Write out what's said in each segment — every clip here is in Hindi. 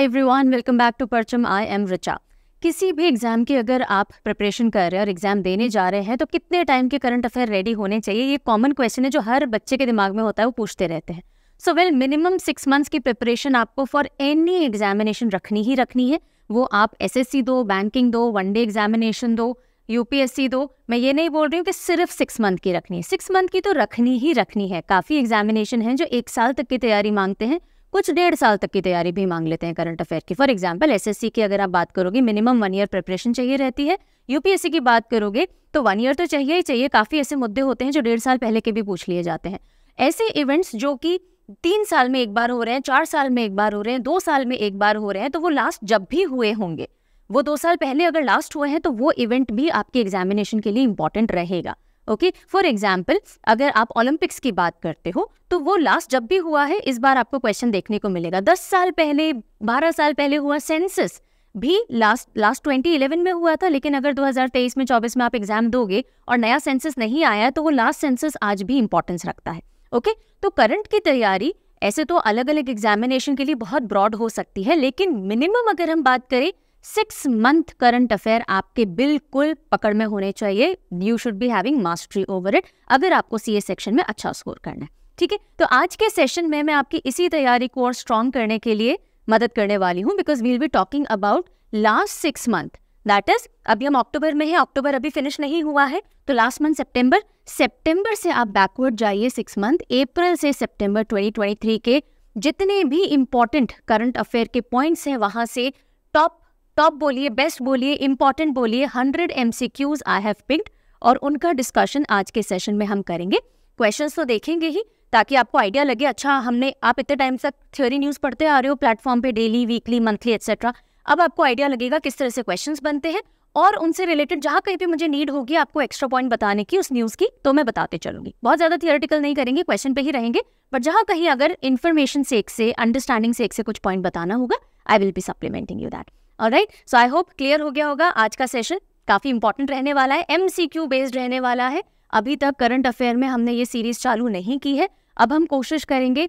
Every everyone welcome back to Parcham I M Richa किसी भी एग्ज़ाम की अगर आप प्रिपरेशन कर रहे हैं और एग्ज़ाम देने जा रहे हैं तो कितने टाइम के करंट अफेयर रेडी होने चाहिए ये कॉमन क्वेश्चन है जो हर बच्चे के दिमाग में होता है वो पूछते रहते हैं so well minimum six months की प्रिपरेशन आपको फॉर एनी एग्जामिनेशन रखनी ही रखनी है वो आप एस एस सी दो बैंकिंग दो वन डे एग्जामिनेशन दो यूपीएससी दो मैं ये नहीं बोल रही हूँ कि सिर्फ सिक्स मंथ की रखनी है सिक्स मंथ की तो रखनी ही रखनी है काफ़ी एग्जामिनेशन है जो एक साल तक की तैयारी मांगते हैं कुछ डेढ़ साल तक की तैयारी भी मांग लेते हैं करंट अफेयर की फॉर एग्जाम्पल सी की अगर आप बात करोगे मिनिमम वन ईयर प्रिपरेशन चाहिए रहती है यूपीएससी की बात करोगे तो वन ईयर तो चाहिए ही चाहिए काफ़ी ऐसे मुद्दे होते हैं जो डेढ़ साल पहले के भी पूछ लिए जाते हैं ऐसे इवेंट्स जो कि तीन साल में एक बार हो रहे हैं चार साल में एक बार हो रहे हैं दो साल में एक बार हो रहे हैं तो वो लास्ट जब भी हुए होंगे वो दो साल पहले अगर लास्ट हुए हैं तो वो इवेंट भी आपके एग्जामिनेशन के लिए इंपॉर्टेंट रहेगा ओके फॉर एग्जाम्पल अगर आप ओलंपिक्स की बात करते हो तो वो लास्ट जब भी हुआ है इस बार आपको क्वेश्चन देखने को मिलेगा दस साल पहले बारह साल पहले हुआ सेंसस भी लास्ट लास्ट 2011 में हुआ था लेकिन अगर 2023 में 24 में आप एग्जाम दोगे और नया सेंसस नहीं आया तो वो लास्ट सेंसस आज भी इंपॉर्टेंस रखता है ओके okay? तो करंट की तैयारी ऐसे तो अलग अलग एग्जामिनेशन के लिए बहुत ब्रॉड हो सकती है लेकिन मिनिमम अगर हम बात करें सिक्स मंथ करंट अफेयर आपके बिल्कुल पकड़ में होने चाहिए you should be having mastery over it अगर आपको सी सेक्शन में अच्छा स्कोर करना है ठीक है तो आज के सेशन में मैं आपकी इसी तैयारी को और स्ट्रॉन्ग करने के लिए मदद करने वाली हूँ because we'll be talking about last six month that is अभी हम अक्टूबर में है अक्टूबर अभी फिनिश नहीं हुआ है तो लास्ट मंथ सेप्टेम्बर सेप्टेम्बर से आप बैकवर्ड जाइए सिक्स मंथ अप्रैल से सेप्टेम्बर 2023 के जितने भी इंपॉर्टेंट करंट अफेयर के पॉइंट्स हैं वहां से टॉप टॉप बोलिए बेस्ट बोलिए इंपॉर्टेंट बोलिए hundred M C Qs I have picked और उनका डिस्कशन आज के सेशन में हम करेंगे क्वेश्चन तो देखेंगे ही ताकि आपको आइडिया लगे अच्छा हमने आप इतने टाइम तक थ्योरी न्यूज़ पढ़ते आ रहे हो प्लेटफॉर्म पे डेली वीकली मंथली एक्सेट्रा अब आपको आइडिया लगेगा किस तरह से क्वेश्चंस बनते हैं और उनसे रिलेटेड जहां कहीं भी मुझे नीड होगी आपको एक्स्ट्रा पॉइंट बताने की उस न्यूज़ की तो मैं बताते चलूंगी बहुत ज़्यादा थियोरटिकल नहीं करेंगे क्वेश्चन पे ही रहेंगे बट जहां कहीं अगर इन्फॉर्मेशन से एक से अंडरस्टैंडिंग से एक से कुछ पॉइंट बताना होगा I will be supplementing you that और right so I hope clear हो गया होगा आज का सेशन काफ़ी इंपॉर्टेंट रहने वाला है एम बेस्ड रहने वाला है अभी तक करंट अफेयर में हमने ये सीरीज चालू नहीं की है अब हम कोशिश करेंगे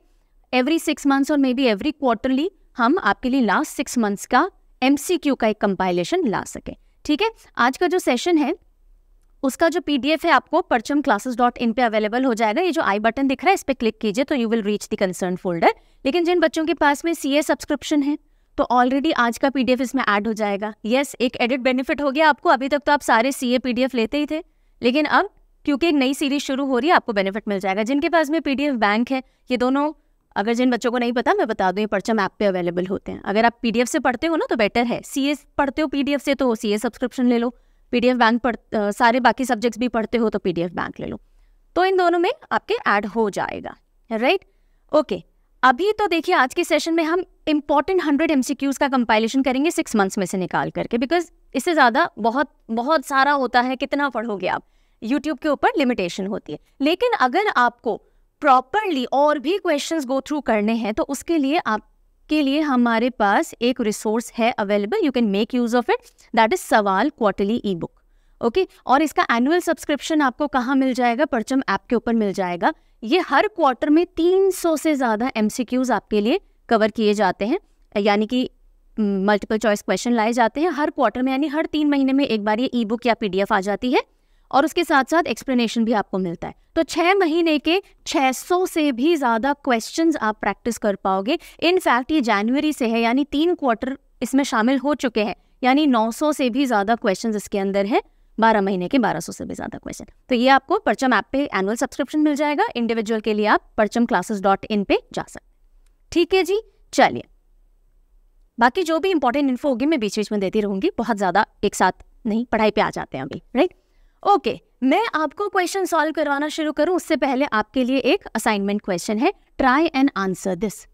एवरी सिक्स मंथ्स और मे बी एवरी क्वार्टरली हम आपके लिए लास्ट सिक्स मंथ्स का एम का एक कंपाइलेशन ला सकें ठीक है आज का जो सेशन है उसका जो पी है आपको परचम क्लासेस डॉट इन पे अवेलेबल हो जाएगा ये जो आई बटन दिख रहा है इस पर क्लिक कीजिए तो you will reach the concern folder लेकिन जिन बच्चों के पास में सी सब्सक्रिप्शन है तो ऑलरेडी आज का पी इसमें ऐड हो जाएगा यस yes, एक एडिट बेनिफिट हो गया आपको अभी तक तो आप सारे सी ए लेते ही थे लेकिन अब क्योंकि एक नई सीरीज शुरू हो रही है आपको बेनिफिट मिल जाएगा जिनके पास में पी बैंक है ये दोनों अगर जिन बच्चों को नहीं पता मैं बता दूँ ये परचम ऐप पे अवेलेबल होते हैं अगर आप पीडीएफ से पढ़ते हो ना तो बेटर है सीए पढ़ते हो पीडीएफ से तो ए सब्सक्रिप्शन ले लो पीडीएफ बैंक पढ़ सारे बाकी सब्जेक्ट्स भी पढ़ते हो तो पीडीएफ बैंक ले लो तो इन दोनों में आपके ऐड हो जाएगा राइट ओके अभी तो देखिए आज के सेशन में हम इम्पॉर्टेंट हंड्रेड एम का कंपाइलेशन करेंगे सिक्स मंथ्स में से निकाल करके बिकॉज इससे ज़्यादा बहुत बहुत सारा होता है कितना पढ़ोगे आप यूट्यूब के ऊपर लिमिटेशन होती है लेकिन अगर आपको प्रॉपरली और भी क्वेश्चन गो थ्रू करने हैं तो उसके लिए आपके लिए हमारे पास एक रिसोर्स है available you can make use of it that is सवाल क्वार्टरली ई बुक ओके और इसका एनुअल सब्सक्रिप्शन आपको कहाँ मिल जाएगा परचम ऐप के ऊपर मिल जाएगा ये हर क्वार्टर में 300 से ज़्यादा एम आपके लिए कवर किए जाते हैं यानी कि मल्टीपल चॉइस क्वेश्चन लाए जाते हैं हर क्वार्टर में यानी हर तीन महीने में एक बार ये ई बुक या पी आ जाती है और उसके साथ साथ एक्सप्लेनेशन भी आपको मिलता है तो छः महीने के 600 से भी ज़्यादा क्वेश्चन आप प्रैक्टिस कर पाओगे इनफैक्ट ये जनवरी से है यानी तीन क्वार्टर इसमें शामिल हो चुके हैं यानी 900 से भी ज़्यादा क्वेश्चन इसके अंदर हैं बारह महीने के बारह सौ से भी ज़्यादा क्वेश्चन तो ये आपको परचम ऐप पे एनुअल सब्सक्रिप्शन मिल जाएगा इंडिविजुअल के लिए आप परचम क्लासेस डॉट इन पे जा सकते ठीक है जी चलिए बाकी जो भी इंपॉर्टेंट इन्फो होगी मैं बीच बीच में देती रहूंगी बहुत ज़्यादा एक साथ नहीं पढ़ाई पे आ जाते हैं अभी राइट ओके मैं आपको क्वेश्चन सॉल्व करवाना शुरू करूं उससे पहले आपके लिए एक असाइनमेंट क्वेश्चन है ट्राई एंड आंसर दिस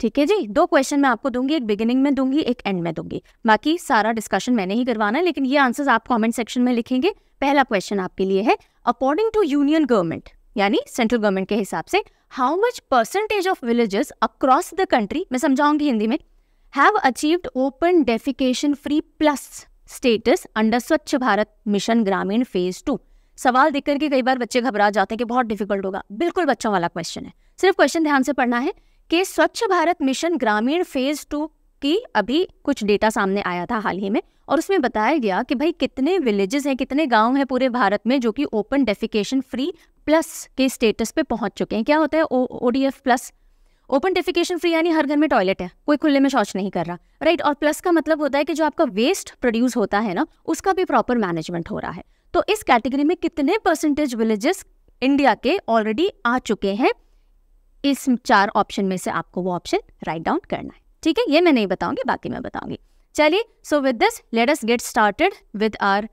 ठीक है जी दो क्वेश्चन मैं आपको दूंगी एक बिगिनिंग में दूंगी एक एंड में दूंगी बाकी सारा डिस्कशन मैंने ही करवाना है लेकिन ये आंसर्स आप कमेंट सेक्शन में लिखेंगे पहला क्वेश्चन आपके लिए है अकॉर्डिंग टू यूनियन गवर्नमेंट यानी सेंट्रल गवर्नमेंट के हिसाब से how much percentage of villages across the country मैं समझाऊंगी हिंदी में have achieved open defecation free plus status under Swachh Bharat mission Grameen phase two सवाल देख करके कई बार बच्चे घबरा जाते हैं कि बहुत डिफिकल्ट होगा बिल्कुल बच्चों वाला क्वेश्चन है सिर्फ क्वेश्चन ध्यान से पढ़ना है कि Swachh Bharat mission Grameen phase two की अभी कुछ डेटा सामने आया था हाल ही में और उसमें बताया गया कि भाई कितने विलेजेस हैं कितने गांव हैं पूरे भारत में जो कि ओपन डेफिकेशन फ्री प्लस के स्टेटस पे पहुंच चुके हैं क्या होता है O D F plus open defecation free यानी हर घर में टॉयलेट है कोई खुले में शौच नहीं कर रहा राइट और प्लस का मतलब होता है कि जो आपका वेस्ट प्रोड्यूस होता है ना उसका भी प्रॉपर मैनेजमेंट हो रहा है तो इस कैटेगरी में कितने परसेंटेज विलेजेस इंडिया के ऑलरेडी आ चुके हैं इस चार ऑप्शन में से आपको वो ऑप्शन राइट डाउन करना है ठीक है ये मैं नहीं बताऊंगी बाकी मैं बताऊंगी चलिए so with this let us get started with our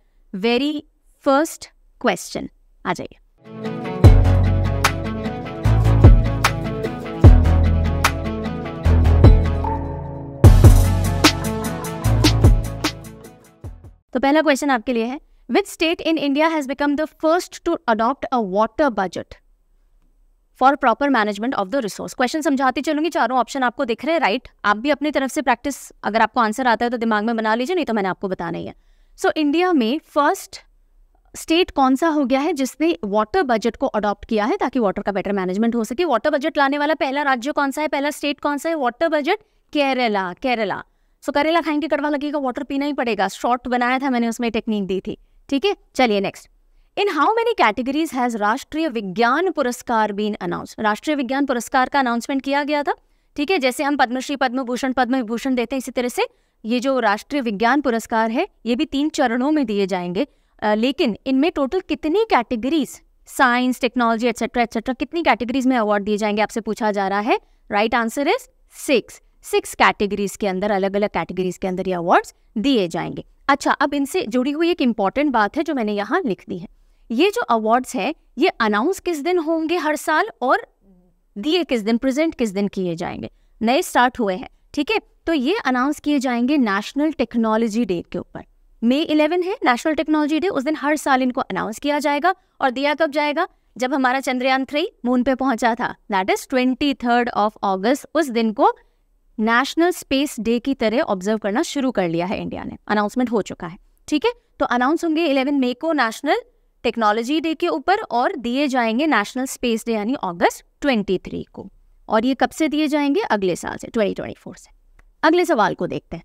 very first question आ जाइए तो पहला क्वेश्चन आपके लिए है which state in India has become the first to adopt a water budget for proper management of the resource question समझाती चलूंगी चारों ऑप्शन आपको दिख रहे हैं राइट आप भी अपनी तरफ से प्रैक्टिस अगर आपको आंसर आता है तो दिमाग में बना लीजिए नहीं तो मैंने आपको बताना ही है सो so, इंडिया में फर्स्ट स्टेट कौन सा हो गया है जिसने वाटर बजट को अडॉप्ट किया है ताकि वाटर का बेटर मैनेजमेंट हो सके वाटर बजट लाने वाला पहला राज्य कौन सा है पहला स्टेट कौन सा है water budget Kerala Kerala so so, करेला खाएंगे कड़वा लगेगा वाटर पीना ही पड़ेगा शॉर्ट बनाया था मैंने उसमें टेक्निक दी थी ठीक है चलिए next in how many categories has Rashtriya Vigyan पुरस्कार बीन अनाउंस राष्ट्रीय विज्ञान पुरस्कार का अनाउंसमेंट किया गया था ठीक है जैसे हम पद्मश्री पद्म भूषण पद्म विभूषण देते हैं इसी तरह से ये जो राष्ट्रीय विज्ञान पुरस्कार है ये भी तीन चरणों में दिए जाएंगे आ, लेकिन इनमें टोटल कितनी categories science technology etcetera etcetera कितनी कैटेगरीज में अवार्ड दिए जाएंगे आपसे पूछा जा रहा है right answer is six six categories के अंदर अलग अलग कैटेगरीज के अंदर ये अवार्ड दिए जाएंगे अच्छा अब इनसे जुड़ी हुई एक इंपॉर्टेंट बात है जो मैंने यहाँ लिख दी है ये जो अवार्ड्स है ये अनाउंस किस दिन होंगे हर साल और दिए किस दिन प्रेजेंट किस दिन किए जाएंगे नए स्टार्ट हुए हैं ठीक है तो ये अनाउंस किए जाएंगे नेशनल टेक्नोलॉजी डे के ऊपर मई इलेवन है नेशनल टेक्नोलॉजी डे उस दिन हर साल इनको अनाउंस किया जाएगा और दिया कब जाएगा जब हमारा चंद्रयान थ्री मून पे पहुंचा था that is twenty third of August उस दिन को नेशनल स्पेस डे की तरह ऑब्जर्व करना शुरू कर लिया है इंडिया ने अनाउंसमेंट हो चुका है ठीक है तो अनाउंस होंगे इलेवन मे को नेशनल टेक्नोलॉजी डे के ऊपर और दिए जाएंगे नेशनल स्पेस डे यानी अगस्त 23 को और ये कब से दिए जाएंगे अगले साल से 2024 से अगले सवाल को देखते हैं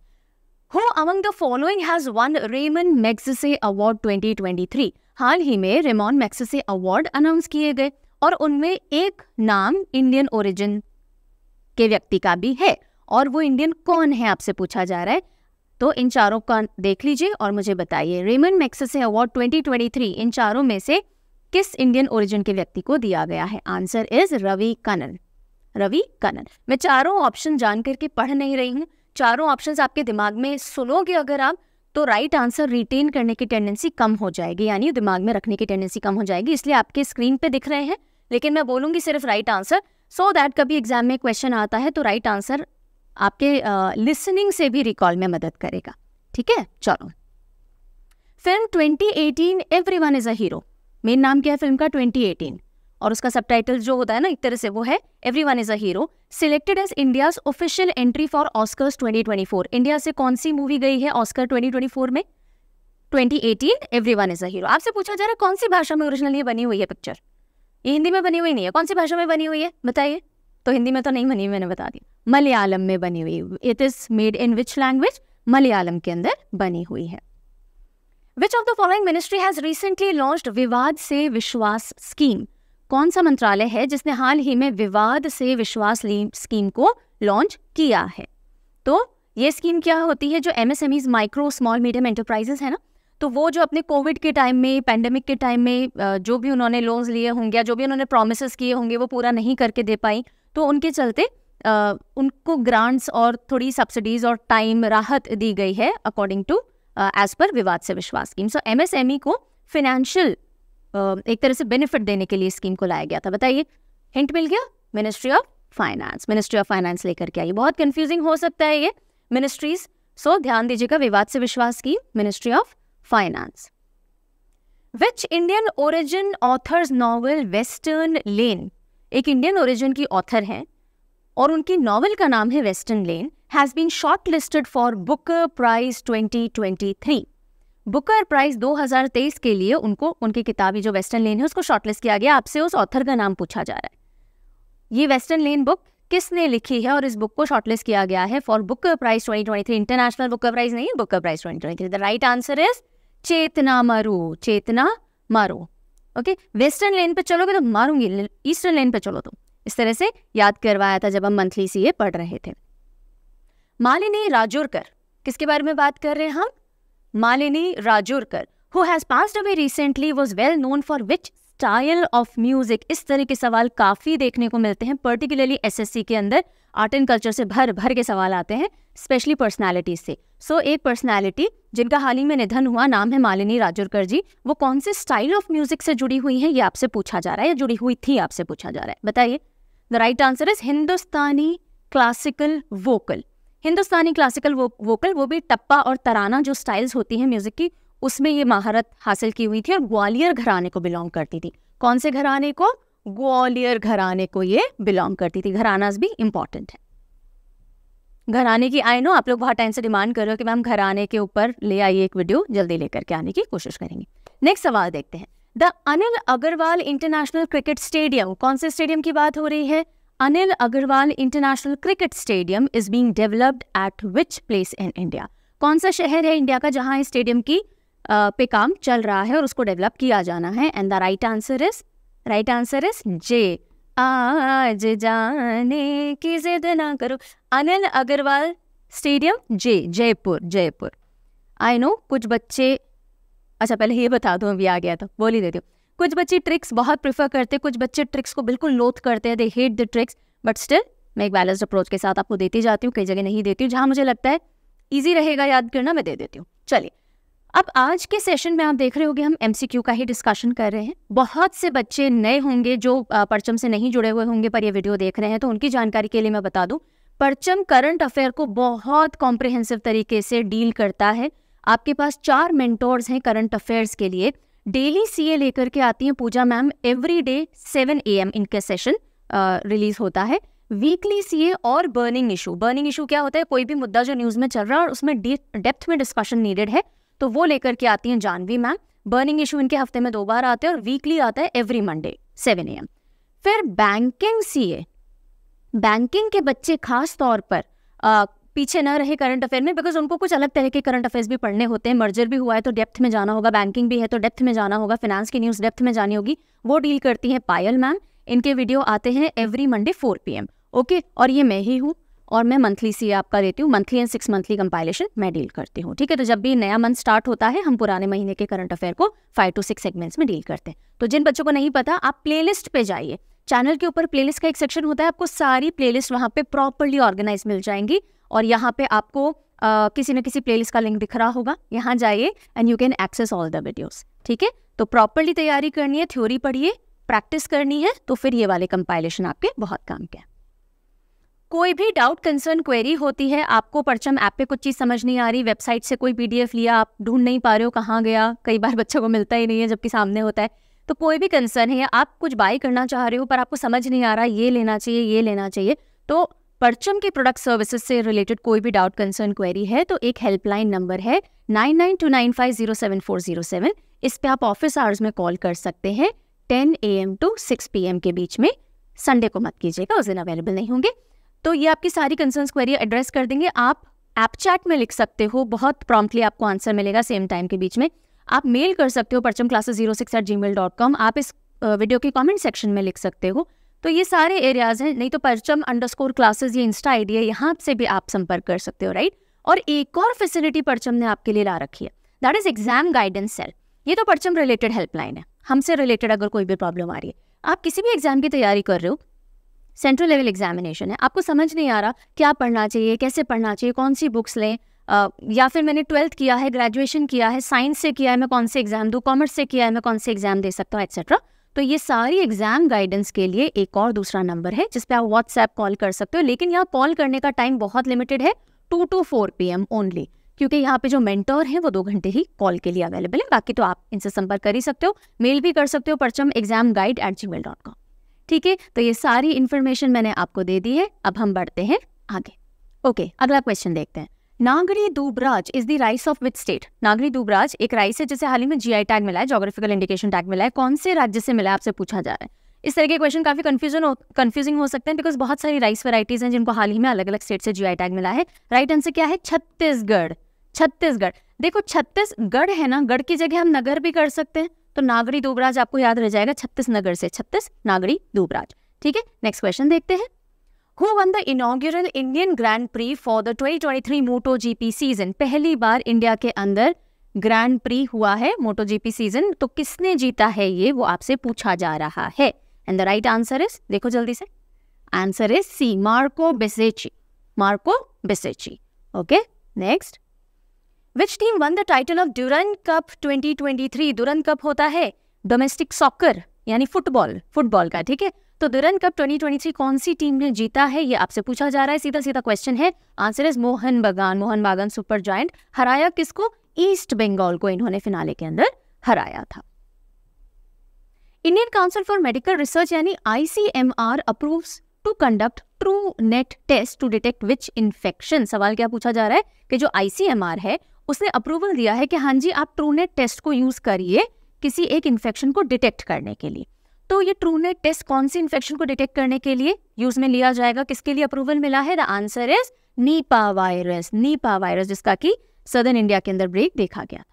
who among the following has won Ramon Magsaysay award 2023 हाल ही में रेमॉन मैक्ससे अवार्ड अनाउंस किए गए और उनमें एक नाम इंडियन ओरिजिन के व्यक्ति का भी है और वो इंडियन कौन है आपसे पूछा जा रहा है तो इन चारों का देख लीजिए और मुझे बताइए रेमन मैक्सेसे अवार्ड 2023 इन चारों में से किस इंडियन ओरिजिन के व्यक्ति को दिया गया है आंसर इज रवि कनन रवि कनन मैं चारों ऑप्शन जान करके पढ़ नहीं रही हूँ चारों ऑप्शंस आपके दिमाग में सुनोगे अगर आप तो राइट आंसर रिटेन करने की टेंडेंसी कम हो जाएगी यानी दिमाग में रखने की टेंडेंसी कम हो जाएगी इसलिए आपके स्क्रीन पे दिख रहे हैं लेकिन मैं बोलूंगी सिर्फ राइट आंसर सो दैट कभी एग्जाम में क्वेश्चन आता है तो राइट आंसर आपके लिसनिंग से भी रिकॉल में मदद करेगा ठीक है चलो film 2018 everyone is a hero मेन नाम क्या है फिल्म का 2018 और उसका सब जो होता है ना एक तरह से वो है every one is a hero selected as India official entry for Oscars 2024 India से कौन सी मूवी गई है ऑस्कर 2024 में 2018 every one is a hero आपसे पूछा जा रहा है कौन सी भाषा में ओरिजिनल बनी हुई है पिक्चर ये हिंदी में बनी हुई नहीं है कौन सी भाषा में बनी हुई है बताइए तो हिंदी में तो नहीं बनी मैंने बता दी मलयालम में बनी हुई it is made in which language Malayalam के अंदर बनी हुई है which of the following ministry has recently launch Vivad se Vishwas scheme कौन सा मंत्रालय है जिसने हाल ही में विवाद से विश्वास स्कीम को लॉन्च किया है तो ये स्कीम क्या होती है जो MSMEs micro small medium enterprises है ना तो वो जो अपने कोविड के टाइम में पैंडेमिक के टाइम में जो भी उन्होंने लोन्स लिए होंगे या जो भी उन्होंने प्रोमिस किए होंगे वो पूरा नहीं करके दे पाई तो उनके चलते आ, उनको ग्रांट्स और थोड़ी सब्सिडीज और टाइम राहत दी गई है according to as per Vivad se Vishwas scheme so MSME को फिनेंशियल एक तरह से बेनिफिट देने के लिए स्कीम को लाया गया था बताइए हिंट मिल गया ministry of finance ministry of finance लेकर के आई बहुत कंफ्यूजिंग हो सकता है ये मिनिस्ट्रीज सो so, ध्यान दीजिएगा विवाद से विश्वास की ministry of finance which Indian origin authors novel Western Lane एक इंडियन ओरिजिन की ऑथर हैं और उनकी नॉवल का नाम है Western Lane has been shortlisted for Booker Prize 2023 Booker Prize 2023 के लिए उनको उनकी किताबी जो वेस्टर्न लेन है उसको शॉर्टलिस्ट किया गया आपसे उस ऑथर का नाम पूछा जा रहा है ये वेस्टर्न लेन बुक किसने लिखी है और इस बुक को शॉर्टलिस्ट किया गया है for Booker Prize 2023 International Booker Prize नहीं Booker Prize 2023 the right answer is Chetna Maroo Chetna मारू ओके वेस्टर्न लेन पे चलोगे तो मारूंगी ईस्टर्न लेन पे चलो तो इस तरह से याद करवाया था जब हम मंथली सी पढ़ रहे थे मालिनी राजोरकर किसके बारे में बात कर रहे हैं हम Malini Rajurkar who has passed away recently was well known for which style of music इस तरह के सवाल काफ़ी देखने को मिलते हैं पर्टिकुलरली एसएससी के अंदर आर्ट एंड कल्चर से भर भर के सवाल आते हैं स्पेशली पर्सनैलिटी से सो so, एक पर्सनैलिटी जिनका हाल ही में निधन हुआ नाम है मालिनी राजुरकर जी वो कौन से स्टाइल ऑफ म्यूजिक से जुड़ी हुई है ये आपसे पूछा जा रहा है या जुड़ी हुई थी आपसे पूछा जा रहा है बताइए the right answer is Hindustani classical vocal Hindustani classical वो, वोकल वो भी टप्पा और तराना जो स्टाइल्स होती हैं म्यूजिक की उसमें ये महारत हासिल की हुई थी और ग्वालियर घराने को बिलोंग करती थी कौन से घराने को ग्वालियर घराने को ये बिलोंग करती थी घराना भी इम्पॉर्टेंट है घराने की आई नो आप लोग बहुत टाइम से डिमांड कर रहे हो कि मैम घराने के ऊपर ले आइए एक वीडियो जल्दी लेकर के आने की कोशिश करेंगे नेक्स्ट सवाल देखते हैं the Anil Agarwal international cricket stadium कौन से स्टेडियम की बात हो रही है Anil Agarwal international cricket stadium is being developed at which place in India कौन सा शहर है इंडिया का जहां इस स्टेडियम की पे काम चल रहा है और उसको डेवलप किया जाना है and the right answer is right answer is J आज जाने की जिद ना करो Anil Agarwal stadium J Jaipur Jaipur I know कुछ बच्चे अच्छा पहले ये बता दो अभी आ गया था बोल ही देती हूँ कुछ बच्चे ट्रिक्स बहुत प्रिफर करते हैं कुछ बच्चे ट्रिक्स को बिल्कुल लोथ करते हैं they hate the tricks but still मैं एक बैलेंस्ड अप्रोच के साथ आपको देती जाती हूँ कई जगह नहीं देती हूँ जहाँ मुझे लगता है ईजी रहेगा याद करना मैं दे देती हूँ चलिए अब आज के सेशन में आप देख रहे होंगे हम एमसीक्यू का ही डिस्कशन कर रहे हैं बहुत से बच्चे नए होंगे जो परचम से नहीं जुड़े हुए होंगे पर ये वीडियो देख रहे हैं तो उनकी जानकारी के लिए मैं बता दूं परचम करंट अफेयर को बहुत कॉम्प्रिहेंसिव तरीके से डील करता है आपके पास चार मेंटोर्स हैं करंट अफेयर्स के लिए डेली सीए लेकर के आती हैं Pooja ma'am every day seven A M इनके सेशन रिलीज होता है वीकली सीए और बर्निंग इशू बर्निंग इशू क्या होता है कोई भी मुद्दा जो न्यूज़ में चल रहा है और उसमें डेप्थ में डिस्कशन नीडेड है तो वो लेकर के आती हैं जानवी मैम बर्निंग इशू इनके हफ्ते में दो बार आते हैं और वीकली आता है एवरी मंडे सेवन ए फिर बैंकिंग सीए बैंकिंग के बच्चे खास तौर पर आ, पीछे ना रहे करंट अफेयर में बिकॉज उनको कुछ अलग तरह के करंट अफेयर्स भी पढ़ने होते हैं मर्जर भी हुआ है तो डेप्थ में जाना होगा बैंकिंग भी है तो डेप्थ में जाना होगा फिनेंस की न्यूज़ डेप्थ में जानी होगी वो डील करती है पायल मैम इनके वीडियो आते हैं every Monday four P okay और ये मैं ही हूँ और मैं मंथली सी आपका देती हूँ monthly and six monthly compilation मैं डील करती हूँ ठीक है तो जब भी नया मंथ स्टार्ट होता है हम पुराने महीने के करंट अफेयर को फाइव टू सिक्स सेगमेंट्स में डील करते हैं तो जिन बच्चों को नहीं पता आप प्लेलिस्ट पे जाइए चैनल के ऊपर प्लेलिस्ट का एक सेक्शन होता है आपको सारी प्लेलिस्ट वहाँ पे प्रॉपरली ऑर्गेनाइज मिल जाएंगी और यहाँ पे आपको आ, किसी न किसी प्लेलिस्ट का लिंक दिख रहा होगा यहाँ जाइए and you can access all the videos ठीक है तो प्रॉपरली तैयारी करनी है थ्योरी पढ़िए प्रैक्टिस करनी है तो फिर ये वाले कंपाइलेशन आपके बहुत काम के हैं कोई भी डाउट कंसर्न क्वेरी होती है आपको परचम ऐप पे कुछ चीज़ समझ नहीं आ रही वेबसाइट से कोई पीडीएफ लिया आप ढूंढ नहीं पा रहे हो कहाँ गया कई बार बच्चों को मिलता ही नहीं है जबकि सामने होता है तो कोई भी कंसर्न है या आप कुछ बाई करना चाह रहे हो पर आपको समझ नहीं आ रहा ये लेना चाहिए ये लेना चाहिए तो परचम के प्रोडक्ट सर्विसेज से रिलेटेड कोई भी डाउट कंसर्न क्वेरी है तो एक हेल्पलाइन नंबर है nine nine two nine five zero seven four zero seven इस पर आप ऑफिस आवर्स में कॉल कर सकते हैं ten A M to six P M के बीच में संडे को मत कीजिएगा उस दिन अवेलेबल नहीं होंगे तो ये आपकी सारी कंसर्न क्वेरी एड्रेस कर देंगे आप ऐप चैट में लिख सकते हो बहुत प्रॉम्प्टली आपको आंसर मिलेगा सेम टाइम के बीच में आप मेल कर सकते हो Parcham classes zero six eight Gmail dot com आप इस वीडियो के कमेंट सेक्शन में लिख सकते हो तो ये सारे एरियाज हैं नहीं तो परचम अंडर स्कोर क्लासेज ये इंस्टा डी है यहाँ से भी आप संपर्क कर सकते हो राइट और एक और फैसिलिटी परचम ने आपके लिए ला रखी है that is exam guidance cell ये तो परचम रिलेटेड हेल्पलाइन है हमसे रिलेटेड अगर कोई भी प्रॉब्लम आ रही है आप किसी भी एग्जाम की तैयारी कर रहे हो सेंट्रल लेवल एग्जामिनेशन है आपको समझ नहीं आ रहा क्या पढ़ना चाहिए कैसे पढ़ना चाहिए कौन सी बुक्स लें Uh, या फिर मैंने ट्वेल्थ किया है ग्रेजुएशन किया है साइंस से किया है मैं कौन से एग्जाम दूँ कॉमर्स से किया है मैं कौन से एग्जाम दे सकता हूँ एक्सेट्रा तो ये सारी एग्जाम गाइडेंस के लिए एक और दूसरा नंबर है जिसपे आप व्हाट्सएप कॉल कर सकते हो लेकिन यहाँ कॉल करने का टाइम बहुत लिमिटेड है two to four P M only क्योंकि यहाँ पे जो मेंटोर है वो दो घंटे ही कॉल के लिए अवेलेबल है बाकी तो आप इनसे संपर्क कर ही सकते हो मेल भी कर सकते हो Parcham exam guide at Gmail dot com ठीक है तो ये सारी इंफॉर्मेशन मैंने आपको दे दी है अब हम बढ़ते हैं आगे ओके अगला क्वेश्चन देखते हैं Nagri Dubraj is the rice of which state Nagri Dubraj एक राइस है जिसे हाल ही में जीआई टैग मिला है जोग्राफिकल इंडिकेशन टैग मिला है कौन से राज्य से मिला है आपसे पूछा जा रहा है इस तरह के क्वेश्चन काफी कंफ्यूजन कंफ्यूजिंग हो सकते हैं बिकॉज बहुत सारी राइस वेराइटीज हैं जिनको हाल ही में अलग अलग स्टेट से जीआई टैग मिला है राइट आंसर क्या है छत्तीसगढ़ छत्तीसगढ़ देखो छत्तीसगढ़ है ना गढ़ की जगह हम नगर भी कर सकते हैं तो नागरी दूबराज आपको याद रह जाएगा छत्तीस नगर से छत्तीस नागरी दूबराज ठीक है नेक्स्ट क्वेश्चन देखते हैं who won the inaugural Indian Grand Prix for the three MotoGP season पहली बार इंडिया के अंदर ग्रैंड प्री हुआ है मोटो जीपी सीजन तो किसने जीता है ये वो आपसे पूछा जा रहा है and the right answer is देखो जल्दी से answer is C Marco Bezzecchi Marco Bezzecchi okay next which team won the title of Durand Cup 2023 Durand Cup होता है डोमेस्टिक सॉकर यानी फुटबॉल फुटबॉल का ठीक है तो दुरन कप 2023 कौन सी टीम ने जीता है ये आपसे पूछा जा रहा है सीधा सीधा क्वेश्चन है आंसर इज मोहन बागान मोहन बागान सुपर जॉइंट हराया किसको ईस्ट बंगाल को इन्होंने फिनाले के अंदर हराया था Indian Council for Medical Research यानी ICMR approve to conduct Truenat test to detect which infection सवाल क्या पूछा जा रहा है कि जो आईसीएमआर है उसने अप्रूवल दिया है कि हाँ जी आप ट्रूनेट टेस्ट को यूज़ करिए किसी एक इन्फेक्शन को डिटेक्ट करने के लिए तो ये ट्रूनेट टेस्ट कौन सी इन्फेक्शन को डिटेक्ट करने के लिए यूज़ में लिया जाएगा किसके लिए अप्रूवल मिला है the answer is Nipah virus Nipah virus जिसका कि सदर्न इंडिया के अंदर ब्रेक देखा गया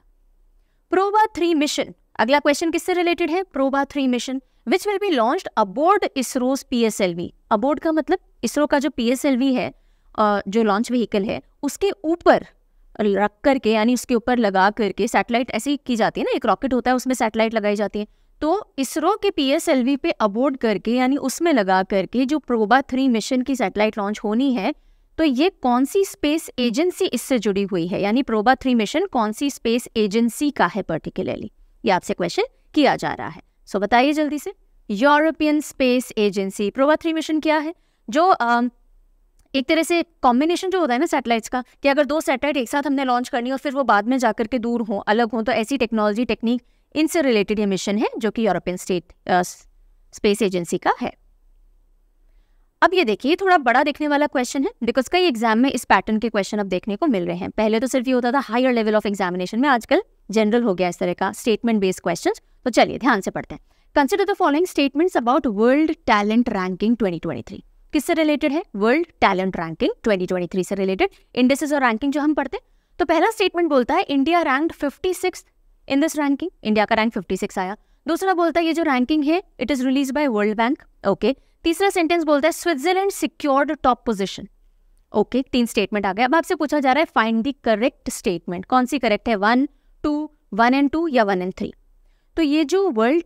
प्रोबा थ्री मिशन अगला क्वेश्चन किससे रिलेटेड है Proba three mission which will be launch aboard ISRO's P S L V aboard का मतलब इसरो का जो पी एस एल वी है जो लॉन्च व्हीकल है उसके ऊपर रख करके यानी उसके ऊपर लगा करके सैटेलाइट ऐसे की जाती है ना एक रॉकेट होता है उसमें सैटेलाइट लगाई जाती है तो इसरो के पीएसएलवी पे अबोर्ड करके यानी उसमें लगा करके जो प्रोबा थ्री मिशन की सैटेलाइट लॉन्च होनी है तो ये कौन सी स्पेस एजेंसी इससे जुड़ी हुई है यानी प्रोबा थ्री मिशन कौन सी स्पेस एजेंसी का है पर्टिकुलरली ये आपसे क्वेश्चन किया जा रहा है सो बताइए जल्दी से European Space Agency Proba three mission क्या है जो एक तरह से कॉम्बिनेशन जो होता है ना सैटेलाइट्स का कि अगर दो सैटेलाइट एक साथ हमने लॉन्च करनी और फिर वो बाद में जाकर के दूर हों अलग हों तो ऐसी टेक्नोलॉजी टेक्निक इनसे रिलेटेड ये मिशन है जो कि यूरोपियन स्टेट स्पेस एजेंसी का है अब ये देखिए थोड़ा बड़ा देखने वाला क्वेश्चन है बिकॉज कई एग्जाम में इस पैटर्न के क्वेश्चन अब देखने को मिल रहे हैं पहले तो सिर्फ ये होता था हायर लेवल ऑफ एग्जामिनेशन में आजकल जनरल हो गया इस तरह का स्टेटमेंट बेस्ड क्वेश्चन तो चलिए ध्यान से पढ़ते हैं consider the following statements about World Talent Ranking twenty किससे रिलेटेड है वर्ल्ड टैलेंट रैंकिंग 2023 से रिलेटेड इंडेसेस और रैंकिंग जो हम पढ़ते हैं तो पहला स्टेटमेंट बोलता है India ranked 56 in this ranking India का रैंक 56 आया दूसरा बोलता है ये जो रैंकिंग है it is release by World Bank okay तीसरा सेंटेंस बोलता है Switzerland secured top position okay तीन स्टेटमेंट आ गए अब आपसे पूछा जा रहा है फाइंड दी करेक्ट स्टेटमेंट कौन सी करेक्ट है one two one and two या वन एंड थ्री तो ये जो वर्ल्ड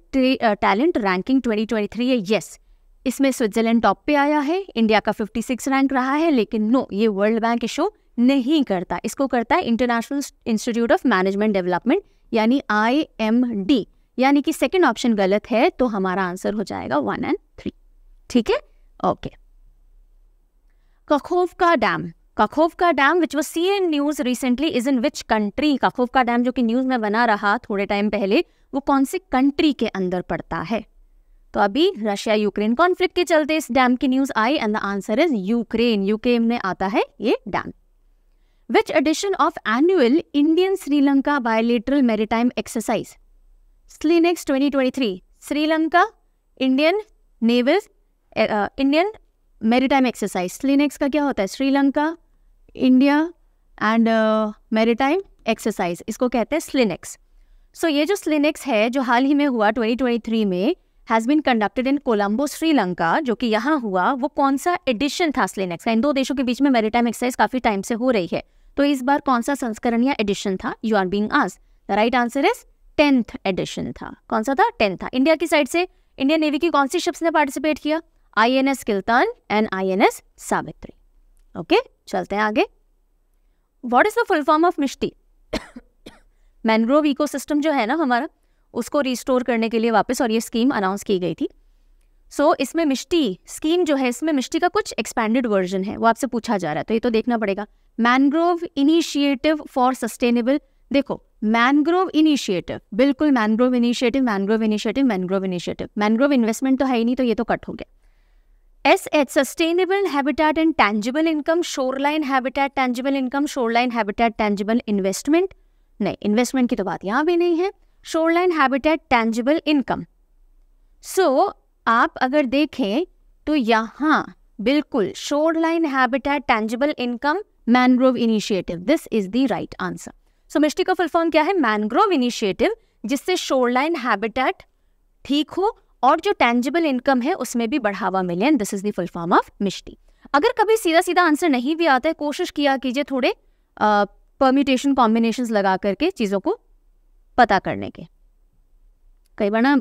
टैलेंट रैंकिंग 2023 है यस इसमें स्विट्जरलैंड टॉप पे आया है इंडिया का 56 रैंक रहा है लेकिन नो ये वर्ल्ड बैंक इशू नहीं करता इसको करता है International Institute of Management Development यानी आई एम डी यानी कि सेकेंड ऑप्शन गलत है तो हमारा आंसर हो जाएगा वन एंड थ्री ठीक है ओके का डैम का dam which was seen in news recently is in which country का डैम जो कि न्यूज में बना रहा थोड़े टाइम पहले वो कौन से कंट्री के अंदर पड़ता है तो अभी रशिया यूक्रेन कॉन्फ्लिक्ट के चलते इस डैम की न्यूज आई and the answer is Ukraine UK में आता है ये dam which edition of annual Indian Sri Lanka bilateral maritime exercise SLINEX 2023 Sri Lanka Indian naval Indian maritime exercise SLINEX का क्या होता है Sri Lanka India and maritime exercise इसको कहते हैं स्लिनेक्स सो so, ये जो स्लिनेक्स है जो हाल ही में हुआ 2023 में has been conducted in Colombo Sri Lanka जो कि यहाँ हुआ वो कौन सा एडिशन था स्लेनेक्स का इन दो देशों के बीच में मेरीटाइम एक्सरसाइज काफ़ी टाइम से हो रही है तो इस बार कौन सा संस्करण या एडिशन था यू आर बींग आज the right answer is tenth edition था कौन सा था टेंथ था इंडिया की साइड से इंडियन नेवी की कौन सी शिप्स ने पार्टिसिपेट किया I N S Kiltan and I N S Savitri okay चलते हैं आगे what is the full form of MISHTI mangrove ecosystem जो है ना हमारा उसको रिस्टोर करने के लिए वापस और ये स्कीम अनाउंस की गई थी सो so, इसमें मिष्टी स्कीम जो है इसमें मिष्टी का कुछ एक्सपैंडेड वर्जन है वो आपसे पूछा जा रहा है तो ये तो देखना पड़ेगा मैनग्रोव इनिशिएटिव फॉर सस्टेनेबल देखो मैनग्रोव इनिशिएटिव बिल्कुल mangrove initiative mangrove initiative mangrove initiative mangrove investment तो है ही नहीं तो ये तो कट हो गया S H sustainable habitat and tangible income shoreline habitat tangible income shoreline habitat tangible investment नहीं इन्वेस्टमेंट की तो बात यहाँ भी नहीं है shoreline habitat tangible income so आप अगर देखें तो यहाँ बिल्कुल shoreline habitat tangible income mangrove initiative this is the right answer so MISHTI का फुल फॉर्म क्या है मैनग्रोव इनिशिएटिव जिससे शोर लाइन हैबिटेट ठीक हो और जो टैंजिबल इनकम है उसमें भी बढ़ावा मिले and this is the full form of MISHTI अगर कभी सीधा सीधा आंसर नहीं भी आता है कोशिश किया कीजिए थोड़े परम्यूटेशन कॉम्बिनेशन लगा करके चीज़ों को पता करने के कई बार ना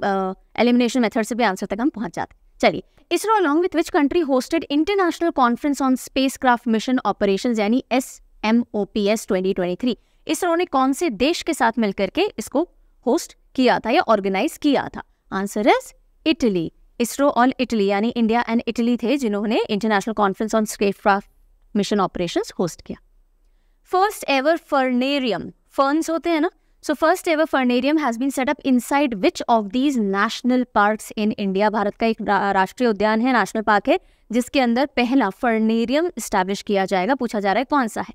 एलिमिनेशन मेथड से भी आंसर तक हम पहुंच जाते चलिए ISRO along with which country hosted international conference on spacecraft mission operation यानी S M O P S twenty twenty three ISRO ने कौन से देश के साथ मिलकर के इसको होस्ट किया था या ऑर्गेनाइज किया था answer is Italy ISRO all Italy यानी इंडिया एंड इटली थे जिन्होंने international conference on craft mission operation host किया फर्स्ट एवर फर्नेरियम फर्न्स होते हैं ना so first ever fernarium has been set up inside which of these national park in India Bharat का एक राष्ट्रीय उद्यान है नेशनल पार्क है जिसके अंदर पहला फर्नेरियम स्टैब्लिश किया जाएगा पूछा जा रहा है कौन सा है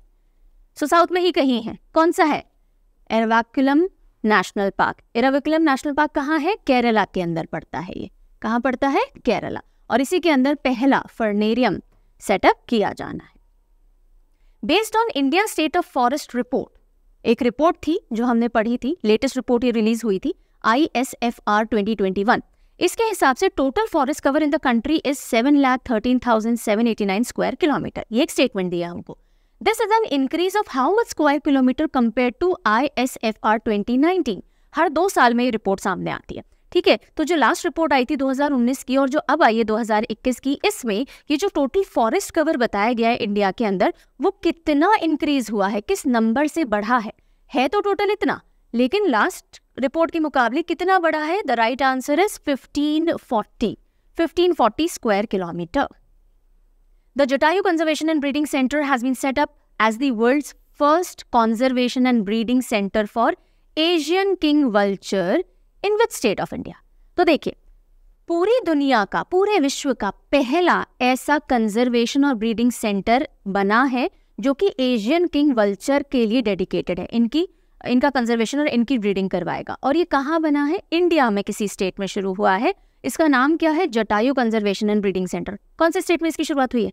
सो so, साउथ में ही कहीं है कौन सा है Eravikulam national park Eravikulam national park कहाँ है केरला के अंदर पड़ता है ये कहाँ पड़ता है केरला और इसी के अंदर पहला फर्नेरियम सेटअप किया जाना है based on India state of forest report एक रिपोर्ट थी जो हमने पढ़ी थी लेटेस्ट रिपोर्ट ये रिलीज हुई थी I S F R twenty twenty one इसके हिसाब से total forest cover in the country is seven lakh thirteen thousand seven eighty nine square kilometre ये एक स्टेटमेंट दिया हमको this is an increase of how much square kilometre compare to I S F R twenty nineteen हर दो साल में ये रिपोर्ट सामने आती है ठीक है तो जो लास्ट रिपोर्ट आई थी 2019 की और जो अब आई है 2021 की इसमें ये जो टोटल फॉरेस्ट कवर बताया गया है इंडिया के अंदर वो कितना इंक्रीज हुआ है किस नंबर से बढ़ा है है तो टोटल इतना लेकिन लास्ट रिपोर्ट के मुकाबले कितना बड़ा है the right answer is 1540 1540 square kilometre the Jatayu conservation and breeding centre has been set up as the world first conservation and breeding centre for Asian king vulture in which state of India तो देखिए पूरी दुनिया का पूरे विश्व का पहला ऐसा कंजर्वेशन और ब्रीडिंग सेंटर बना है जो कि एशियन किंग वल्चर के लिए डेडिकेटेड है इनकी इनका कंजर्वेशन और इनकी ब्रीडिंग करवाएगा और ये कहाँ बना है इंडिया में किसी स्टेट में शुरू हुआ है इसका नाम क्या है Jatayu conservation and breeding centre कौन से स्टेट में इसकी शुरुआत हुई है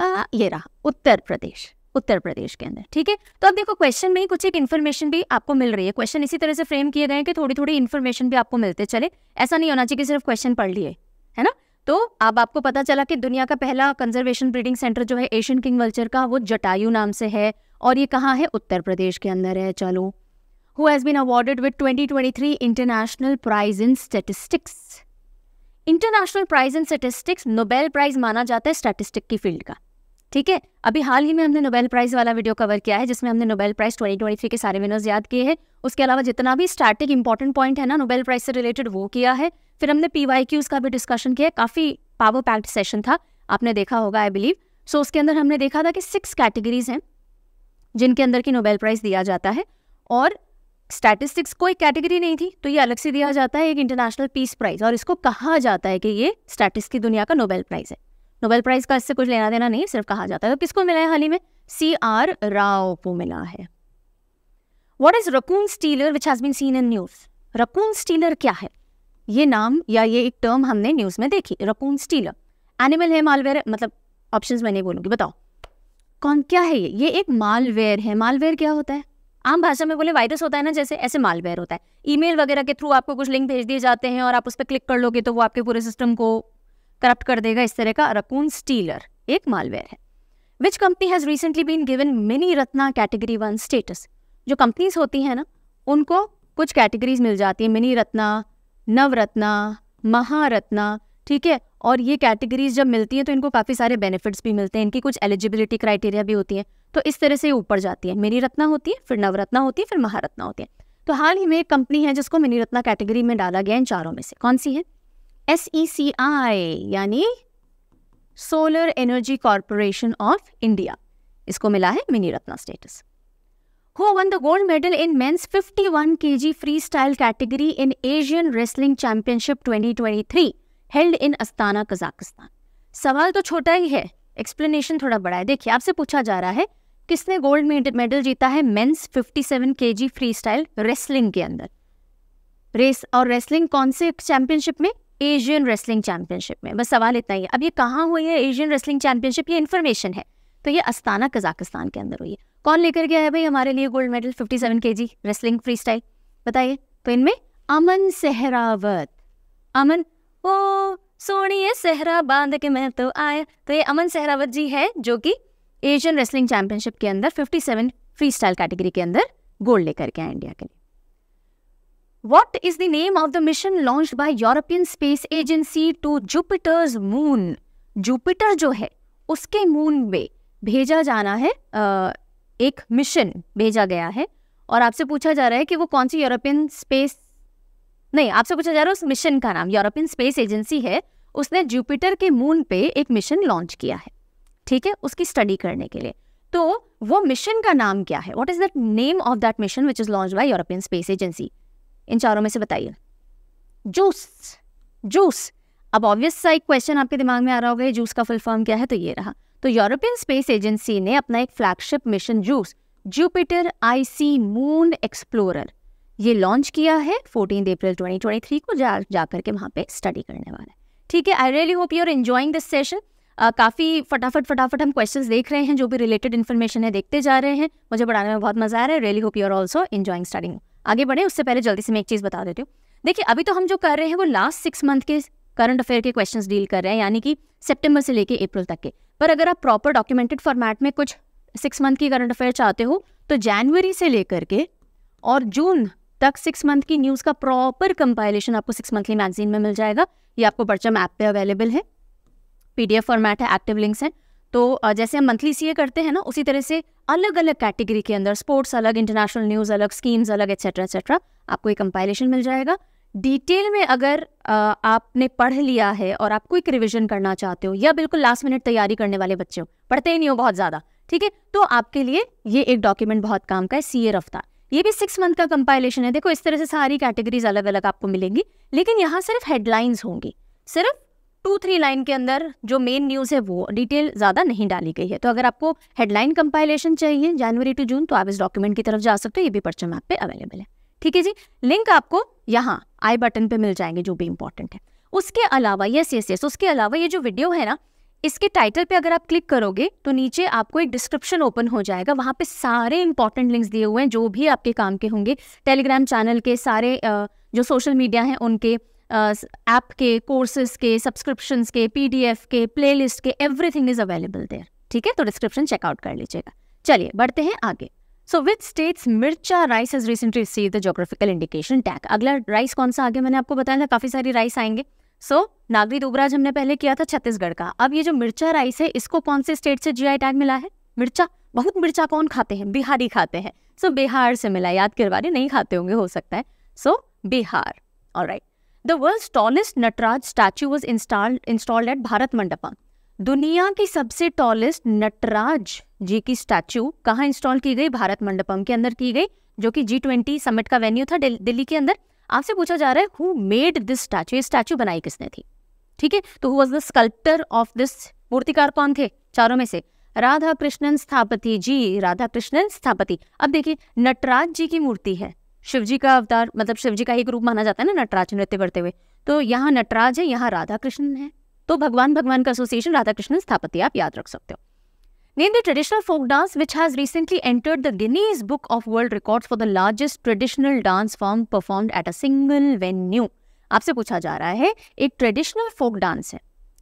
आ, ये रहा उत्तर प्रदेश उत्तर प्रदेश के अंदर ठीक है तो अब देखो क्वेश्चन में कुछ एक इन्फॉर्मेशन भी आपको मिल रही है क्वेश्चन इसी तरह से फ्रेम किए गए हैं कि थोड़ी थोड़ी इन्फॉर्मेशन भी आपको मिलते चले ऐसा नहीं होना चाहिए कि सिर्फ क्वेश्चन पढ़ लिए है ना तो अब आपको पता चला कि दुनिया का पहला कंजर्वेशन ब्रीडिंग सेंटर जो है एशियन किंग वल्चर का वो जटायु नाम से है और ये कहाँ है उत्तर प्रदेश के अंदर है चलो who has been awarded with 2023 international prize in statistics international prize in statistics Nobel prize माना जाता है स्टेटिस्टिक की फील्ड का ठीक है अभी हाल ही में हमने नोबेल प्राइज़ वाला वीडियो कवर किया है जिसमें हमने नोबेल प्राइज़ 2023 के सारे विनर्स याद किए हैं उसके अलावा जितना भी स्टैटिक इंपॉर्टेंट पॉइंट है ना नोबेल प्राइज़ से रिलेटेड वो किया है फिर हमने पी वाई क्यूज़ का भी डिस्कशन किया काफ़ी पावर पैक्ड सेशन था आपने देखा होगा आई बिलीव सो उसके अंदर हमने देखा था कि सिक्स कैटेगरीज हैं जिनके अंदर की नोबेल प्राइज़ दिया जाता है और स्टैटिस्टिक्स कोई कैटेगरी नहीं थी तो ये अलग से दिया जाता है एक इंटरनेशनल पीस प्राइज़ और इसको कहा जाता है कि ये स्टैटिस्टिक्स की दुनिया का नोबेल प्राइज़ है नोबेल प्राइज़ का इससे कुछ लेना देना नहीं सिर्फ कहा जाता है तो किसको मिला है हाल ही में सी आर राव को मिला है what is raccoon stealer which has been seen in news raccoon stealer क्या है ये नाम या ये एक टर्म हमने न्यूज़ में देखी रकून स्टीलर एनिमल है मालवेयर मतलब ऑप्शन मैं नहीं बोलूंगी बताओ कौन क्या है ये ये एक मालवेयर है मालवेयर क्या होता है आम भाषा में बोले वायरस होता है ना जैसे ऐसे मालवेयर होता है ईमेल वगैरह के थ्रू आपको कुछ लिंक भेज दिए जाते हैं और आप उस पर क्लिक कर लोगे तो वो आपके पूरे सिस्टम को करप्ट कर देगा इस तरह का रकून स्टीलर एक मालवेयर है which company has recently been given mini Ratna category one status जो कंपनीज होती हैं ना उनको कुछ कैटेगरीज मिल जाती है मिनी रत्ना नवरत्ना महारत्ना ठीक है और ये कैटेगरीज जब मिलती हैं तो इनको काफ़ी सारे बेनिफिट्स भी मिलते हैं इनकी कुछ एलिजिबिलिटी क्राइटेरिया भी होती है तो इस तरह से ऊपर जाती है मिनी रत्ना होती है फिर नवरत्ना होती है फिर महारत्ना होती है तो हाल ही में एक कंपनी है जिसको मिनी रत्ना कैटेगरी में डाला गया इन चारों में से कौन सी है एस ई सी आई यानी solar energy corporation of India इसको मिला है mini Ratna status in men's fifty one K G free 51 category in Asian wrestling championship twenty twenty 2023 held in Astana Kazakhstan सवाल तो छोटा ही है एक्सप्लेनेशन थोड़ा बड़ा है देखिए आपसे पूछा जा रहा है किसने गोल्ड मेडल जीता है seven 57 G free style wrestling के अंदर रेस और रेसलिंग कौन से चैंपियनशिप में एशियन रेसलिंग चैंपियनशिप में बस सवाल इतना ही है अब ये कहाँ हुई है एशियन रेसलिंग चैंपियनशिप ये इन्फॉर्मेशन है तो ये अस्ताना कजाकिस्तान के अंदर हुई है कौन लेकर गया है भाई हमारे लिए गोल्ड मेडल फिफ्टी सेवन के जी रेसलिंग फ्री स्टाइल बताइए तो इनमें अमन सहरावत अमन ओ सोनी है सहरा बांध के मैं तो आया तो ये अमन सहरावत जी है जो कि एशियन रेसलिंग चैंपियनशिप के अंदर fifty seven free style category के अंदर गोल्ड लेकर के आए इंडिया के लिए What is the name of the mission launched by European Space Agency to Jupiter's Moon? Jupiter जो है उसके मून पे भेजा जाना है एक मिशन भेजा गया है और आपसे पूछा जा रहा है कि वो कौन सी यूरोपियन स्पेस नहीं आपसे पूछा जा रहा है उस मिशन का नाम यूरोपियन स्पेस एजेंसी है उसने जुपिटर के मून पे एक मिशन लॉन्च किया है ठीक है उसकी स्टडी करने के लिए तो वो मिशन का नाम क्या है what is that name of that mission which is launch by European Space Agency इन चारों में से बताइए जूस जूस अब ऑब्वियस सा एक क्वेश्चन आपके दिमाग में आ रहा होगा ये जूस का फुल फॉर्म क्या है तो ये रहा तो यूरोपियन स्पेस एजेंसी ने अपना एक flagship mission JUICE Jupiter icy moon explorer ये लॉन्च किया है फोर्टीन अप्रैल 2023 को जा जाकर के वहाँ पे स्टडी करने वाला है ठीक है I really hope you are enjoying this session काफ़ी फटाफट फटाफट हम क्वेश्चंस देख रहे हैं जो भी रिलेटेड इन्फॉर्मेशन है देखते जा रहे हैं मुझे पढ़ाने में बहुत मज़ा आ रहा है really hope you are also enjoying studying आगे बढ़े उससे पहले जल्दी से मैं एक चीज़ बता देती हूँ देखिए अभी तो हम जो कर रहे हैं वो लास्ट सिक्स मंथ के करंट अफेयर के क्वेश्चंस डील कर रहे हैं यानी कि सितंबर से लेके अप्रैल तक के पर अगर आप प्रॉपर डॉक्यूमेंटेड फॉर्मेट में कुछ सिक्स मंथ की करंट अफेयर चाहते हो तो जनवरी से लेकर के और जून तक सिक्स मंथ की न्यूज़ का प्रॉपर कंपाइलेशन आपको सिक्स मंथली मैगजीन में मिल जाएगा ये आपको परचम ऐप पे अवेलेबल है पीडीएफ फॉर्मेट है एक्टिव लिंक्स हैं तो जैसे हम मंथली सीए करते हैं ना उसी तरह से अलग अलग कैटेगरी के अंदर स्पोर्ट्स अलग इंटरनेशनल न्यूज़ अलग स्कीम्स अलग एक्सेट्रा एक्सेट्रा आपको एक कंपाइलेशन मिल जाएगा डिटेल में अगर आपने पढ़ लिया है और आप क्विक रिविजन करना चाहते हो या बिल्कुल लास्ट मिनट तैयारी करने वाले बच्चे हो पढ़ते ही नहीं हो बहुत ज़्यादा ठीक है तो आपके लिए ये एक डॉक्यूमेंट बहुत काम का है सी रफ्तार ये भी सिक्स मंथ का कंपाइलेशन है देखो इस तरह से सारी कैटेगरीज अलग अलग आपको मिलेंगी लेकिन यहाँ सिर्फ हेडलाइंस होंगी सिर्फ टू थ्री लाइन के अंदर जो मेन न्यूज़ है वो डिटेल ज़्यादा नहीं डाली गई है तो अगर आपको हेडलाइन कंपाइलेशन चाहिए जनवरी टू जून तो आप इस डॉक्यूमेंट की तरफ जा सकते हो ये भी पर्चम ऐप पे अवेलेबल है ठीक है जी लिंक आपको यहाँ आई बटन पे मिल जाएंगे जो भी इंपॉर्टेंट है उसके अलावा यस यस यस उसके अलावा ये जो वीडियो है ना इसके टाइटल पे अगर आप क्लिक करोगे तो नीचे आपको एक डिस्क्रिप्शन ओपन हो जाएगा वहाँ पे सारे इंपॉर्टेंट लिंक्स दिए हुए हैं जो भी आपके काम के होंगे टेलीग्राम चैनल के सारे जो सोशल मीडिया हैं उनके ऐप के कोर्सेज के सब्सक्रिप्शन के पीडीएफ के प्लेलिस्ट के एवरीथिंग इज अवेलेबल देयर ठीक है तो डिस्क्रिप्शन चेकआउट कर लीजिएगा चलिए बढ़ते हैं आगे so with states Mircha rice is recently receive the geographical indication tag अगला राइस कौन सा आगे मैंने आपको बताया था काफ़ी सारी राइस आएंगे सो so, नागरी दुबराज हमने पहले किया था छत्तीसगढ़ का अब ये जो मिर्चा राइस है इसको कौन से स्टेट से जीआई टैग मिला है मिर्चा बहुत मिर्चा कौन खाते हैं बिहारी खाते हैं सो so, बिहार से मिला याद करवा रही नहीं खाते होंगे हो सकता है सो so, बिहार और right the world tallest Nataraja statue was installed installed at Bharat Mandapam दुनिया की सबसे टॉलेस्ट नटराज जी की स्टैचू कहाँ इंस्टॉल की गई भारत मंडपम के अंदर की गई जो कि जी ट्वेंटी समिट का वेन्यू था दिल्ली के अंदर आपसे पूछा जा रहा है हु मेड दिस स्टैचू ये स्टैचू बनाई किसने थी ठीक है तो who was the sculptor of this मूर्तिकार कौन थे चारों में से राधा कृष्णन स्थापति जी राधा कृष्णन स्थापति अब देखिए नटराज जी की मूर्ति है शिवजी का अवतार मतलब शिवजी का एक रूप माना जाता है ना नटराज नृत्य करते हुए तो यहाँ नटराज है यहाँ राधा कृष्ण है तो भगवान भगवान का एसोसिएशन राधा कृष्ण स्थापति आप याद रख सकते हो name the traditional folk dance which has recently entered the Guinness book of world record for the largest traditional dance form perform at a single venue आपसे पूछा जा रहा है एक ट्रेडिशनल फोक डांस है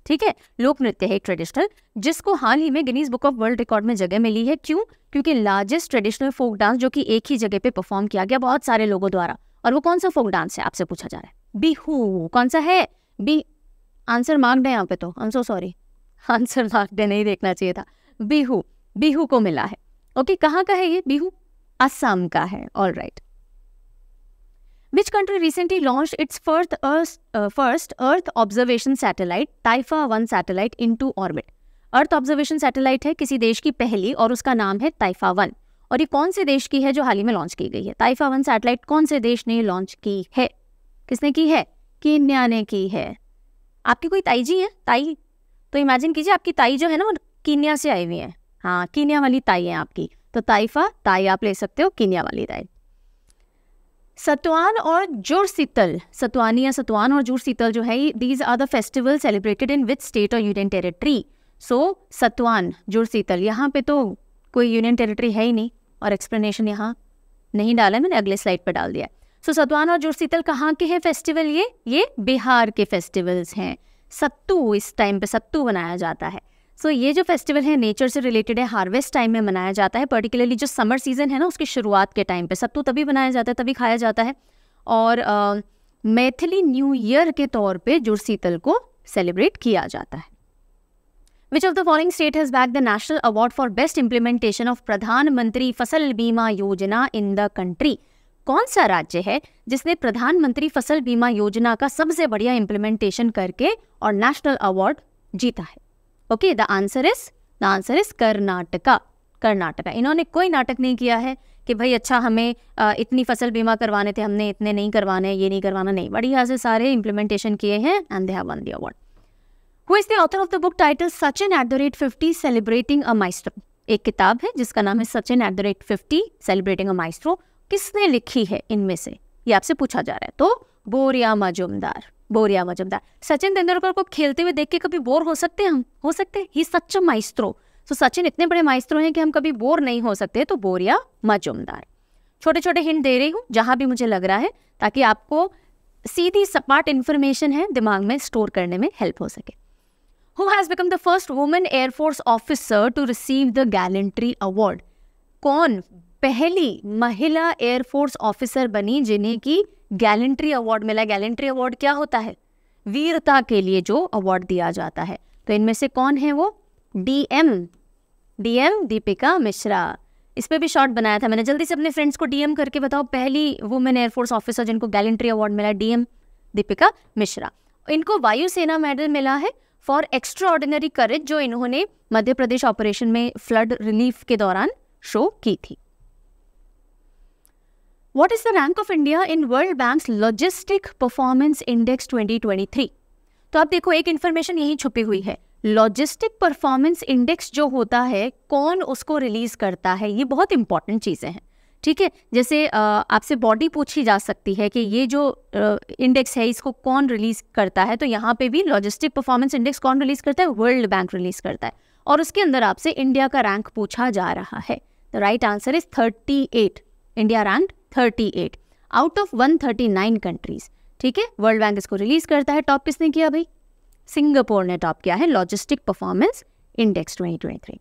ठीक है लोक नृत्य है एक ट्रेडिशनल जिसको हाल ही में Guinness book of world record में जगह मिली है क्यों क्योंकि लार्जेस्ट ट्रेडिशनल फोक डांस जो कि एक ही जगह पे परफॉर्म किया गया बहुत सारे लोगों द्वारा और वो कौन सा फोक डांस है आपसे पूछा जा रहा है बिहू कौन सा है बी आंसर मार्क्ड है यहाँ पे तो I am so sorry answer marked नहीं देखना चाहिए था बिहू बिहू को मिला है ओके कहाँ का है ये बिहू असम का है all right Which country recently launched its first Earth, uh, first Earth observation satellite, Taifa-1 satellite, into orbit? Earth observation satellite है किसी देश की पहली और उसका नाम है ताइफा वन और ये कौन से देश की है जो हाल ही में लॉन्च की गई है ताइफा वन सैटेलाइट कौन से देश ने लॉन्च की है किसने की है केन्या ने की है आपकी कोई ताई जी है ताई तो इमेजिन कीजिए आपकी ताई जो है ना वो कीनिया से आई हुई है हाँ कीनिया वाली ताई है आपकी तो ताइफा ताई आप ले सकते हो कीनिया वाली ताई सतवान और जुड़सीतल सतवानी या सतवान और जुड़सीतल जो है these are the festival celebrated in which state और union territory so Satuan Jursital यहाँ पे तो कोई यूनियन टेरिटरी है ही नहीं और एक्सप्लेनेशन यहाँ नहीं डाला मैंने अगले स्लाइड पर डाल दिया सो so, सतवान और जुड़सीतल कहाँ के हैं फेस्टिवल ये ये बिहार के फेस्टिवल्स हैं सत्तू इस टाइम पे सत्तू बनाया जाता है सो ये जो फेस्टिवल है नेचर से रिलेटेड है हार्वेस्ट टाइम में मनाया जाता है पर्टिकुलरली जो समर सीज़न है ना उसकी शुरुआत के टाइम पे सत्तू तभी बनाया जाता है तभी खाया जाता है और मैथिली न्यू ईयर के तौर पे जुड़सीतल को सेलिब्रेट किया जाता है which of the following state has back the national award for best implementation of Pradhanmantri Fasal बीमा योजना इन द कंट्री कौन सा राज्य है जिसने प्रधानमंत्री फसल बीमा योजना का सबसे बढ़िया इंप्लीमेंटेशन करके और नेशनल अवार्ड जीता है okay the answer is the answer is Karnataka Karnataka इन्होंने कोई नाटक नहीं किया है कि भाई अच्छा हमें आ, इतनी फसल बीमा करवाने थे हमने इतने नहीं करवाने ये नहीं करवाना नहीं बढ़िया से सारे इम्प्लीमेंटेशन किए हैं and they have won the award who is the author of the book title Sachin at the rate fifty celebrating a maestro एक किताब है जिसका नाम है Sachin at the rate fifty celebrating a maestro किसने लिखी है इनमें से ये आपसे पूछा जा रहा है तो बोरिया मजुमदार बोरिया मजुमदार सचिन तेंदुलकर को खेलते हुए देख के कभी बोर हो सकते हैं हम हो सकते हैं ही सच माइस्त्रो तो सचिन इतने बड़े माइस्त्रो हैं कि हम कभी बोर नहीं हो सकते तो बोरिया मजुमदार छोटे छोटे हिंट दे रही हूँ जहाँ भी मुझे लग रहा है ताकि आपको सीधी सपाट इन्फॉर्मेशन है दिमाग में स्टोर करने में हेल्प हो सके who has become the first women air force officer to receive the gallantry award कौन पहली महिला एयरफोर्स ऑफिसर बनी जिन्हें की गैलेंट्री अवार्ड मिला गैलेंट्री अवार्ड क्या होता है वीरता के लिए जो अवार्ड दिया जाता है तो इनमें से कौन है वो डीएम डीएम दीपिका मिश्रा इस पर भी शॉर्ट बनाया था मैंने जल्दी से अपने फ्रेंड्स को डीएम करके बताओ पहली वुमेन एयरफोर्स ऑफिसर जिनको गैलेंट्री अवार्ड मिला डीएम दीपिका मिश्रा इनको वायुसेना मेडल मिला है फॉर एक्स्ट्रा ऑर्डिनरी करेज जो इन्होंने मध्य प्रदेश ऑपरेशन में फ्लड रिलीफ के दौरान शो की थी What is the rank of India in World Bank logistic performance index 2023? तो आप देखो एक इन्फॉर्मेशन यही छुपी हुई है लॉजिस्टिक परफॉर्मेंस इंडेक्स जो होता है कौन उसको रिलीज करता है ये बहुत इंपॉर्टेंट चीज़ें हैं ठीक है जैसे आपसे बॉडी पूछी जा सकती है कि ये जो इंडेक्स है इसको कौन रिलीज करता है तो यहाँ पे भी लॉजिस्टिक परफॉर्मेंस इंडेक्स कौन रिलीज करता है वर्ल्ड बैंक रिलीज करता है और उसके अंदर आपसे इंडिया का रैंक पूछा जा रहा है the right answer is thirty eight India rank 138 out of 139 countries ठीक है वर्ल्ड बैंक इसको रिलीज करता है टॉप किसने किया भाई सिंगापुर ने टॉप किया है logistic performance index 2023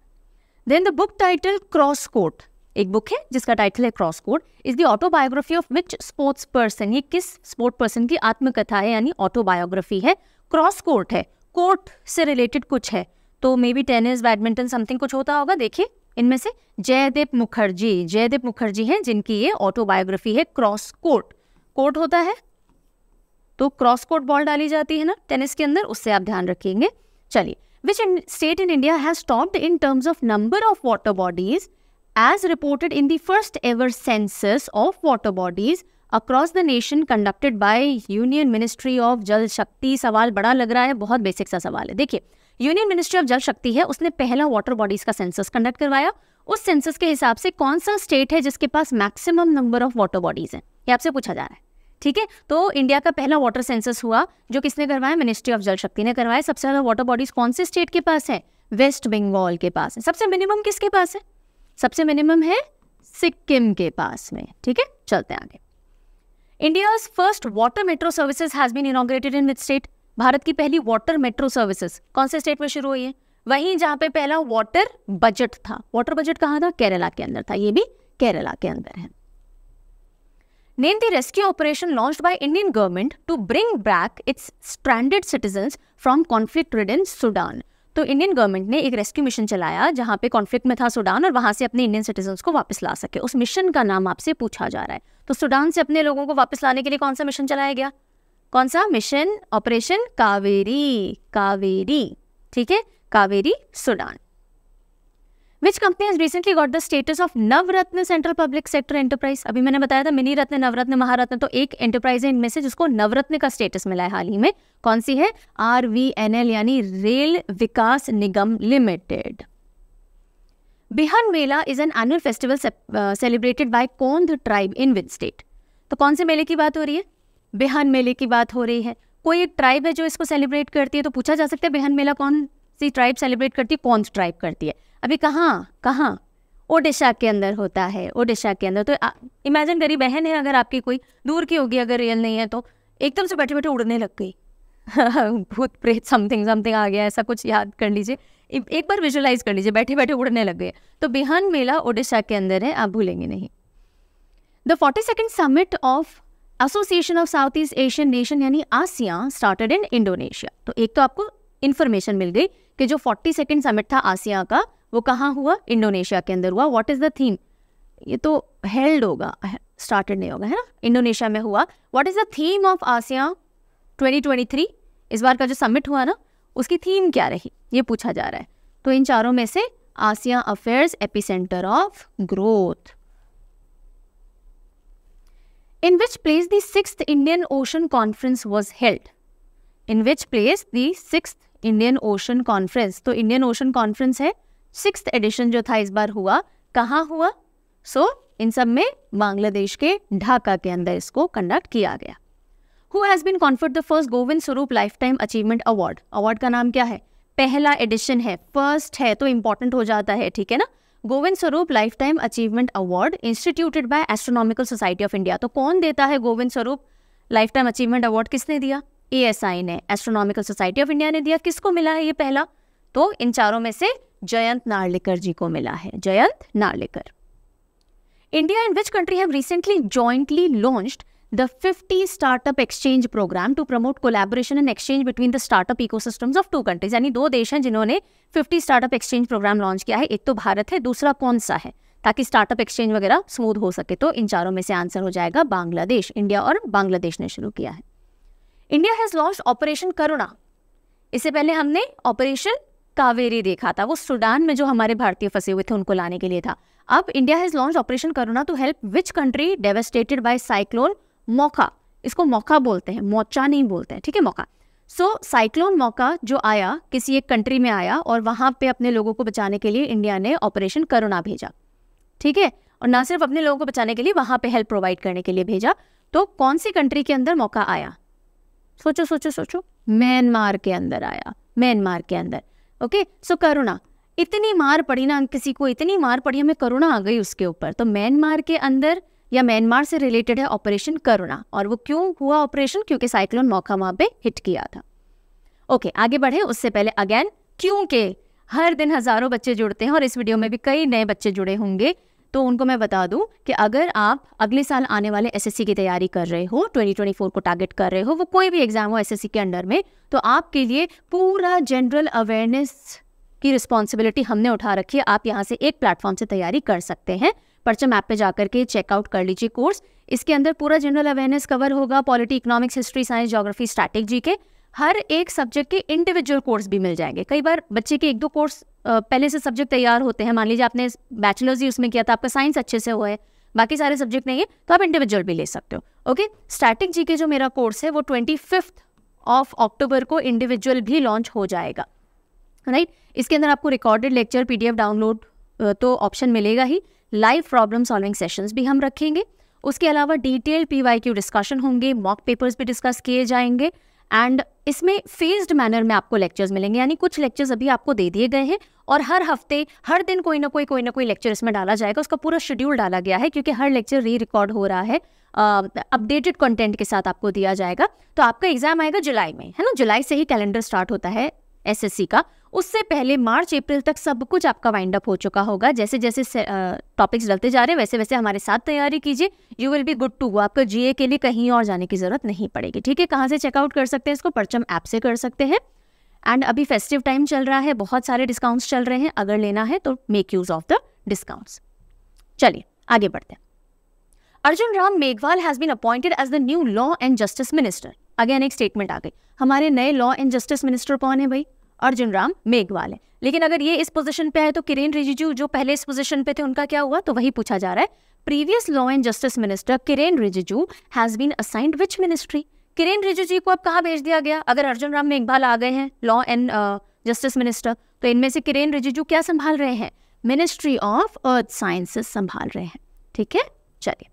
then the book title cross court एक बुक है जिसका टाइटल है cross court is the autobiography of which sports person ये किस स्पोर्ट पर्सन की आत्मकथा है यानी ऑटोबायोग्राफी है क्रॉस कोर्ट है कोर्ट से रिलेटेड कुछ है तो maybe tennis badminton something कुछ होता होगा देखिए इनमें से जयदेव मुखर्जी जयदेव मुखर्जी हैं जिनकी ये ऑटोबायोग्राफी है क्रॉस कोर्ट कोर्ट होता है तो क्रॉस कोर्ट बॉल डाली जाती है ना टेनिस के अंदर उससे आप ध्यान रखेंगे चलिए which state in India has topped in terms of number of water bodies as reported in the first ever census of water bodies across the nation conducted by union ministry of Jal Shakti सवाल बड़ा लग रहा है बहुत बेसिक सा सवाल है देखिए यूनियन मिनिस्ट्री ऑफ जल शक्ति है उसने पहला वाटर बॉडीज का सेंसस कंडक्ट करवाया उस सेंसस के हिसाब से कौन सा स्टेट है जिसके पास maximum number of water bodies है ये आपसे पूछा जा रहा है ठीक है तो इंडिया का पहला वाटर सेंसस हुआ जो किसने करवाया मिनिस्ट्री ऑफ जल शक्ति ने करवाया सबसे ज़्यादा वाटर बॉडीज कौन से स्टेट के पास है वेस्ट बंगाल के पास है सबसे मिनिमम किसके पास है सबसे मिनिमम है सिक्किम के पास में ठीक है चलते हैं आगे India first water metro services has been inaugurated in with state Bharat की पहली वाटर मेट्रो सर्विसेज कौन से स्टेट में शुरू हुई है वहीं जहां पे पहला वाटर बजट था वाटर बजट कहा था केरला के अंदर था ये भी केरला के अंदर है name the rescue operation launch by Indian government to bring back its stranded citizen from conflict in Sudan तो इंडियन गवर्नमेंट ने एक रेस्क्यू मिशन चलाया जहां पे कॉन्फ्लिक्ट में था सुडान और वहां से अपने इंडियन सिटीजन को वापस ला सके उस मिशन का नाम आपसे पूछा जा रहा है तो सुडान से अपने लोगों को वापस लाने के लिए कौन सा मिशन चलाया गया कौन सा मिशन ऑपरेशन कावेरी कावेरी ठीक है Kaveri Sudan which has recently got the status of Navratna central public sector enterprise अभी मैंने बताया था मिनी रत्न नवरत्न महारत्न तो एक एंटरप्राइज है इनमें से जिसको नवरत्न का स्टेटस मिला है हाल ही में कौन सी है आर वी एन एल यानी rail Vikas Nigam limited Bihan Mela is an annual festival celebrated by the tribe in with state तो कौन से मेले की बात हो रही है बेहन मेले की बात हो रही है कोई एक ट्राइब है जो इसको सेलिब्रेट करती है तो पूछा जा सकता है बेहन मेला कौन सी ट्राइब सेलिब्रेट करती है कौन सी ट्राइब करती है अभी कहाँ कहाँ ओडिशा के अंदर होता है ओडिशा के अंदर तो इमेजिन करी बहन है अगर आपकी कोई दूर की होगी अगर रियल नहीं है तो एकदम से बैठे बैठे उड़ने लग गई भूत प्रेत समथिंग समथिंग आ गया ऐसा कुछ याद कर लीजिए एक बार विजुलाइज कर लीजिए बैठे बैठे उड़ने लग गए तो बिहान मेला ओडिशा के अंदर है आप भूलेंगे नहीं the forty second summit of association of south east Asian nation यानी आसिया स्टार्टेड इन इंडोनेशिया तो एक तो आपको इन्फॉर्मेशन मिल गई कि जो फोर्टी सेकेंड समिट था आसिया का वो कहाँ हुआ इंडोनेशिया के अंदर हुआ वॉट इज़ द थीम ये तो हेल्ड होगा स्टार्टेड नहीं होगा है ना इंडोनेशिया में हुआ what is the theme of ASEAN 2023 इस बार का जो समिट हुआ ना उसकी थीम क्या रही ये पूछा जा रहा है तो इन चारों में से ASEAN affairs epicentre of growth in which place the 6th Indian Ocean Conference was held. In which place the 6th Indian ocean conference तो इंडियन ओशन कॉन्फ्रेंस है सिक्स एडिशन जो था इस बार हुआ कहाँ हुआ सो so, इन सब में बांग्लादेश के ढाका के अंदर इसको कंडक्ट किया गया who has been conferred the first Govind Swarup lifetime achievement award award का नाम क्या है पहला एडिशन है फर्स्ट है तो इम्पॉर्टेंट हो जाता है ठीक है ना Govind Swarup lifetime achievement award instituted by astronomical society of India तो कौन देता है Govind Swarup lifetime achievement award किसने दिया ए एस आई ने एस्ट्रोनॉमिकल सोसाइटी ऑफ इंडिया ने दिया किसको मिला है ये पहला तो इन चारों में से जयंत नार्लिकर जी को मिला है Jayant Narlikar India and which country have recently jointly launched the 50 startup exchange program to promote collaboration and exchange between the startup ecosystems of two countries यानी दो देश हैं जिन्होंने 50 startup exchange program लॉन्च किया है एक तो भारत है दूसरा कौन सा है ताकि स्टार्टअप एक्सचेंज वगैरह स्मूथ हो सके तो इन चारों में से आंसर हो जाएगा बांग्लादेश इंडिया और बांग्लादेश ने शुरू किया है India has launch operation Karuna इससे पहले हमने ऑपरेशन कावेरी देखा था वो सूडान में जो हमारे भारतीय फंसे हुए थे उनको लाने के लिए था अब India has launch operation Karuna to help which country devastated by cyclone Mocha इसको मौका बोलते हैं मोचा नहीं बोलते हैं ठीक है मौका सो so, साइक्लोन मौका जो आया किसी एक कंट्री में आया और वहाँ पे अपने लोगों को बचाने के लिए इंडिया ने ऑपरेशन करुणा भेजा ठीक है और ना सिर्फ अपने लोगों को बचाने के लिए वहाँ पे हेल्प प्रोवाइड करने के लिए भेजा तो कौन सी कंट्री के अंदर मौका आया सोचो सोचो सोचो म्यांमार के अंदर आया म्यांमार के अंदर ओके सो करुणा इतनी मार पड़ी ना किसी को इतनी मार पड़ी हमें करुणा आ गई उसके ऊपर तो म्यांमार के अंदर या म्यांमार से रिलेटेड है ऑपरेशन करुणा और वो क्यों हुआ ऑपरेशन क्योंकि साइक्लोन मौका वहां पे हिट किया था ओके आगे बढ़े उससे पहले अगेन क्योंकि हर दिन हज़ारों बच्चे जुड़ते हैं और इस वीडियो में भी कई नए बच्चे जुड़े होंगे तो उनको मैं बता दूं कि अगर आप अगले साल आने वाले एसएससी की तैयारी कर रहे हो 2024 को टारगेट कर रहे हो वो कोई भी एग्ज़ाम हो एसएससी के अंडर में तो आपके लिए पूरा जनरल अवेयरनेस की रिस्पॉन्सिबिलिटी हमने उठा रखी है आप यहाँ से एक प्लेटफॉर्म से तैयारी कर सकते हैं परचम ऐप पे जाकर के चेकआउट कर लीजिए कोर्स इसके अंदर पूरा जनरल अवेयरनेस कवर होगा polity economics history science geography static G K हर एक सब्जेक्ट के इंडिविजुअल कोर्स भी मिल जाएंगे कई बार बच्चे के एक दो कोर्स पहले से सब्जेक्ट तैयार होते हैं मान लीजिए आपने बैचलर्स ही उसमें किया था आपका साइंस अच्छे से हुआ है बाकी सारे सब्जेक्ट नहीं है तो आप इंडिविजुअल भी ले सकते हो ओके स्टैटिक जी के जो मेरा कोर्स है वो ट्वेंटी फिफ्थ ऑफ अक्टूबर को इंडिविजुअल भी लॉन्च हो जाएगा राइट right? इसके अंदर आपको रिकॉर्डेड लेक्चर पीडीएफ डाउनलोड तो ऑप्शन मिलेगा ही लाइव प्रॉब्लम सॉल्विंग सेशंस भी हम रखेंगे उसके अलावा डिटेल पीवाईक्यू डिस्कशन होंगे मॉक पेपर्स भी डिस्कस किए जाएंगे एंड इसमें फेज्ड मैनर में आपको लेक्चर्स मिलेंगे यानी कुछ लेक्चर्स अभी आपको दे दिए गए हैं और हर हफ्ते हर दिन कोई ना कोई कोई ना कोई लेक्चर इसमें डाला जाएगा उसका पूरा शेड्यूल डाला गया है क्योंकि हर लेक्चर री रिकॉर्ड हो रहा है अपडेटेड uh, कंटेंट के साथ आपको दिया जाएगा तो आपका एग्जाम आएगा जुलाई में है ना जुलाई से ही कैलेंडर स्टार्ट होता है एस का उससे पहले मार्च अप्रैल तक सब कुछ आपका वाइंड अप हो चुका होगा जैसे जैसे टॉपिक्स डलते जा रहे हैं वैसे वैसे हमारे साथ तैयारी कीजिए you will be good to go आपको जीए के लिए कहीं और जाने की ज़रूरत नहीं पड़ेगी ठीक है कहाँ से चेकआउट कर सकते हैं इसको परचम ऐप से कर सकते हैं एंड अभी फेस्टिव टाइम चल रहा है बहुत सारे डिस्काउंट्स चल रहे हैं अगर लेना है तो make use of the discounts चलिए आगे बढ़ते हैं Arjun Ram Meghwal has been appointed as the new law and justice minister again एक स्टेटमेंट आ गई हमारे नए लॉ एंड जस्टिस मिनिस्टर कौन है भाई अर्जुन राम मेघवाल है लेकिन अगर ये इस पोजिशन पे है तो किरेन रिजिजू जो पहले इस पोजिशन पे थे उनका क्या हुआ तो वही पूछा जा रहा है previous law and justice minister Kiren Rijiju has been assigned which ministry Kiren Rijiju ji को अब कहाँ भेज दिया गया अगर अर्जुन राम मेघवाल आ गए हैं लॉ एंड जस्टिस मिनिस्टर तो इनमें से किरेन रिजिजू क्या संभाल रहे हैं मिनिस्ट्री ऑफ अर्थ साइंसेस संभाल रहे हैं ठीक है चलिए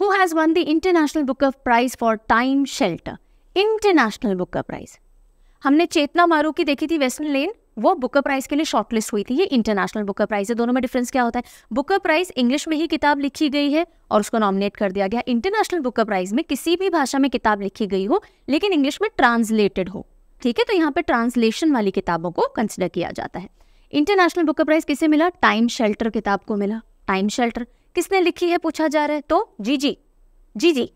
who has won the international book of prize for time shelter international book का प्राइज़ हमने चेतना मारू की देखी थी वेस्टर्न लेन वो बुकर प्राइज के लिए शॉर्टलिस्ट हुई थी ये इंटरनेशनल बुकर प्राइज है दोनों में डिफरेंस क्या होता है बुकर प्राइज इंग्लिश में ही किताब लिखी गई है और उसको नॉमिनेट कर दिया गया इंटरनेशनल बुकर प्राइज में किसी भी भाषा में किताब लिखी गई हो लेकिन इंग्लिश में ट्रांसलेटेड हो ठीक है तो यहाँ पर ट्रांसलेशन वाली किताबों को कंसिडर किया जाता है इंटरनेशनल बुकर प्राइज किसे मिला टाइम शेल्टर किताब को मिला टाइम शेल्टर किसने लिखी है पूछा जा रहा है तो जी जी जी जी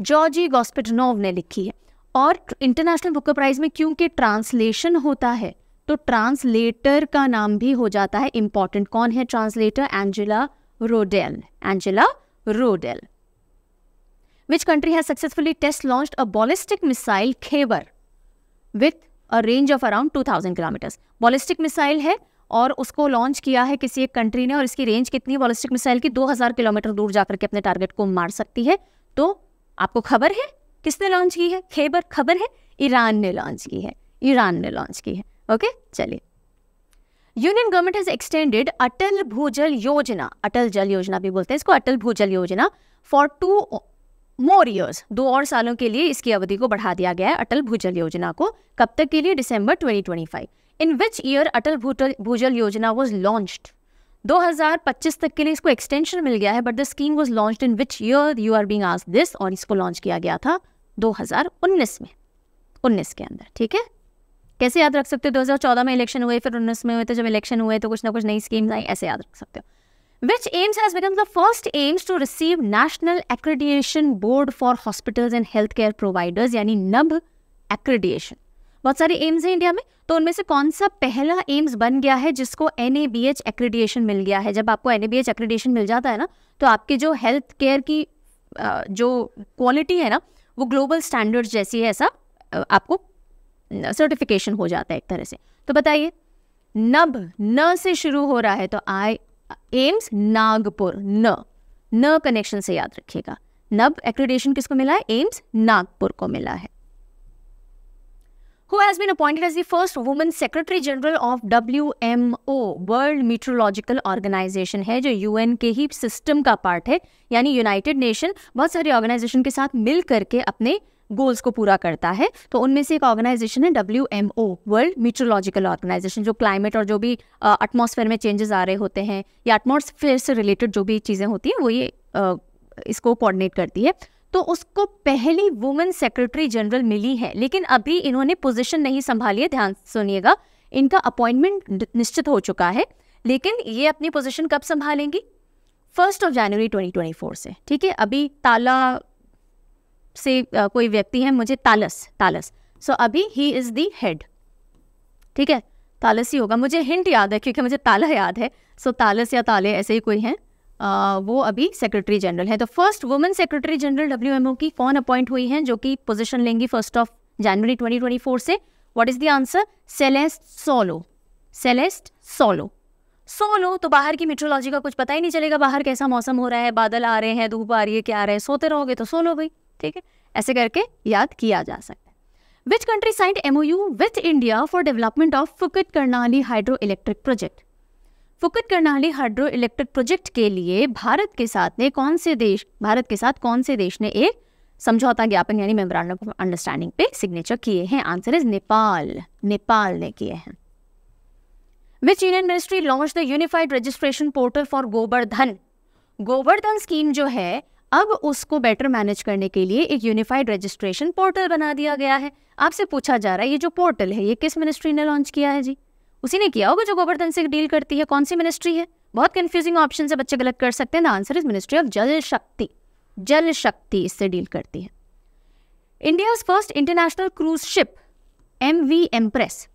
जॉर्जी गॉस्पिटनोव ने लिखी है और इंटरनेशनल बुकर प्राइज में क्योंकि ट्रांसलेशन होता है तो ट्रांसलेटर का नाम भी हो जाता है इंपॉर्टेंट कौन है translator Angela Rodel Angela Rodel country country successfully test launch a ballistic missile Kheibar with a range of around two thousand kilometre ballistic missile है और उसको लॉन्च किया है किसी एक कंट्री ने और इसकी रेंज कितनी बॉलिस्टिक मिसाइल की दो हजार किलोमीटर दूर जाकर के अपने टारगेट को मार सकती है तो आपको खबर है किसने लॉन्च की है खेबर खबर है ईरान ने लॉन्च की है ईरान ने लॉन्च की है ओके चलिए union government has extended Atal Bhujal Yojana अटल जल योजना भी बोलते हैं इसको अटल भूजल योजना फॉर टू मोर ईयर्स दो और सालों के लिए इसकी अवधि को बढ़ा दिया गया है अटल भूजल योजना को कब तक के लिए दिसंबर 2025 इन विच ईयर अटल भूजल योजना वॉज लॉन्च्ड 2025 तक के लिए इसको एक्सटेंशन मिल गया है but the scheme was launch in which year you are being आज दिस और इसको लॉन्च किया गया था 2025 2019 में 19 के अंदर ठीक है कैसे याद रख सकते हो 2014 में इलेक्शन हुए फिर उन्नीस में हुए तो जब इलेक्शन हुए तो कुछ ना कुछ नई स्कीम्स आई ऐसे याद रख सकते हो which AIIMS has become the first AIIMS to receive national accreditation board for hospitals and health care providers यानी नब एक्रेडिएशन बहुत सारे एम्स हैं इंडिया में तो उनमें से कौन सा पहला एम्स बन गया है जिसको एन एक्रेडिएशन मिल गया है जब आपको एन एक्रेडिएशन मिल जाता है ना तो आपके जो हेल्थ केयर की जो क्वालिटी है ना वो ग्लोबल स्टैंडर्ड जैसी है ऐसा आपको सर्टिफिकेशन हो जाता है एक तरह से तो बताइए नब न से शुरू हो रहा है तो आई एम्स नागपुर न न कनेक्शन से याद रखिएगा नब एक्रेडेशन किसको मिला है एम्स नागपुर को मिला है who has been appointed as the first woman secretary general of W M O world meteorological organization है जो यूएन के ही सिस्टम का पार्ट है यानी यूनाइटेड नेशन बहुत सारी ऑर्गेनाइजेशन के साथ मिल करके अपने गोल्स को पूरा करता है तो उनमें से एक ऑर्गेनाइजेशन है W M O world meteorological organization जो क्लाइमेट और जो भी एटमोसफेयर में चेंजेस आ रहे होते हैं या एटमोसफेयर से रिलेटेड जो भी चीज़ें होती हैं वो ये uh, इसको कोऑर्डिनेट करती है तो उसको पहली वुमेन सेक्रेटरी जनरल मिली है लेकिन अभी इन्होंने पोजीशन नहीं संभाली है ध्यान सुनिएगा इनका अपॉइंटमेंट निश्चित हो चुका है लेकिन ये अपनी पोजीशन कब संभालेंगी फर्स्ट ऑफ जनवरी 2024 से ठीक है अभी ताला से आ, कोई व्यक्ति है मुझे तालस तालस सो so, अभी ही इज़ दी हेड ठीक है तालस ही होगा मुझे हिंट याद है क्योंकि मुझे ताला याद है सो so, तालस या ताले ऐसे ही कोई हैं वो अभी सेक्रेटरी जनरल है तो first women secretary general W की कौन अपॉइंट हुई है जो कि पोजीशन लेंगी फर्स्ट ऑफ जनवरी 2024 से what is the answer Celeste Saulo Celeste Saulo Saulo तो बाहर की मेट्रोलॉजी का कुछ पता ही नहीं चलेगा बाहर कैसा मौसम हो रहा है बादल आ रहे हैं धूप आ रही है क्या आ रहे हैं सोते रहोगे तो सोलो भाई ठीक है ऐसे करके याद किया जा सकता है which country signed MOU with India for development of Phukot Karnali hydro electric project फुकट करनाली हाइड्रो इलेक्ट्रिक प्रोजेक्ट के लिए भारत के साथ ने कौन से देश भारत के साथ कौन से देश ने एक समझौता ज्ञापन यानी मेमोरांडम ऑफ अंडरस्टैंडिंग पे सिग्नेचर किए हैं आंसर इज नेपाल नेपाल ने किए हैं which union ministry launch the unified registration portal for Gobardhan Gobardhan scheme जो है अब उसको बेटर मैनेज करने के लिए एक यूनिफाइड रजिस्ट्रेशन पोर्टल बना दिया गया है आपसे पूछा जा रहा है ये जो पोर्टल है ये किस मिनिस्ट्री ने लॉन्च किया है जी उसी ने किया होगा जो गोवर्धन सिंह डील करती है कौन सी मिनिस्ट्री है बहुत कंफ्यूजिंग ऑप्शन से बच्चे गलत कर सकते हैं the answer is ministry of Jal Shakti Jal Shakti इससे डील करती है India first international cruise ship M V Empress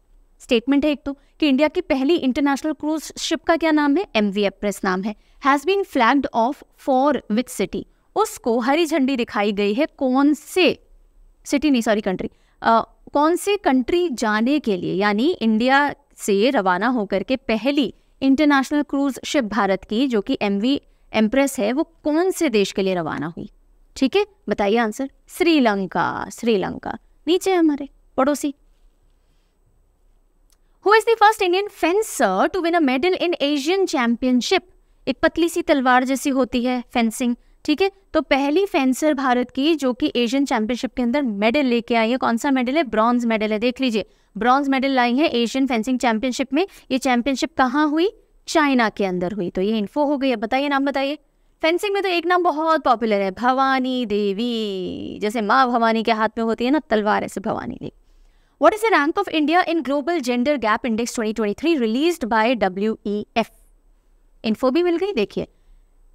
statement है एक तो कि इंडिया की पहली इंटरनेशनल क्रूज शिप का क्या नाम है एम वी एम्प्रेस नाम है has been flagged off for which city उसको हरी झंडी दिखाई गई है कौन से सिटी नहीं सॉरी कंट्री कौन से कंट्री जाने के लिए यानी इंडिया से रवाना होकर के पहली इंटरनेशनल क्रूज शिप भारत की जो कि एम वी एम्प्रेस है वो कौन से देश के लिए रवाना हुई ठीक है बताइए आंसर श्रीलंका श्रीलंका नीचे हमारे पड़ोसी who is the first Indian fencer to win a medal in Asian championship एक पतली सी तलवार जैसी होती है फेंसिंग ठीक है तो पहली फेंसर भारत की जो कि एशियन चैंपियनशिप के अंदर मेडल लेके आई है कौन सा मेडल है ब्रॉन्ज मेडल है देख लीजिए ब्रॉन्ज मेडल लाई है एशियन फेंसिंग चैंपियनशिप में ये चैंपियनशिप कहाँ हुई चाइना के अंदर हुई तो ये इन्फो हो गई है बताइए नाम बताइए फेंसिंग में तो एक नाम बहुत पॉपुलर है भवानी देवी जैसे माँ भवानी के हाथ में होती है ना तलवार ऐसे Bhavani Devi What is the rank of India in Global Gender Gap Index 2023 W E F info भी मिल गई देखिए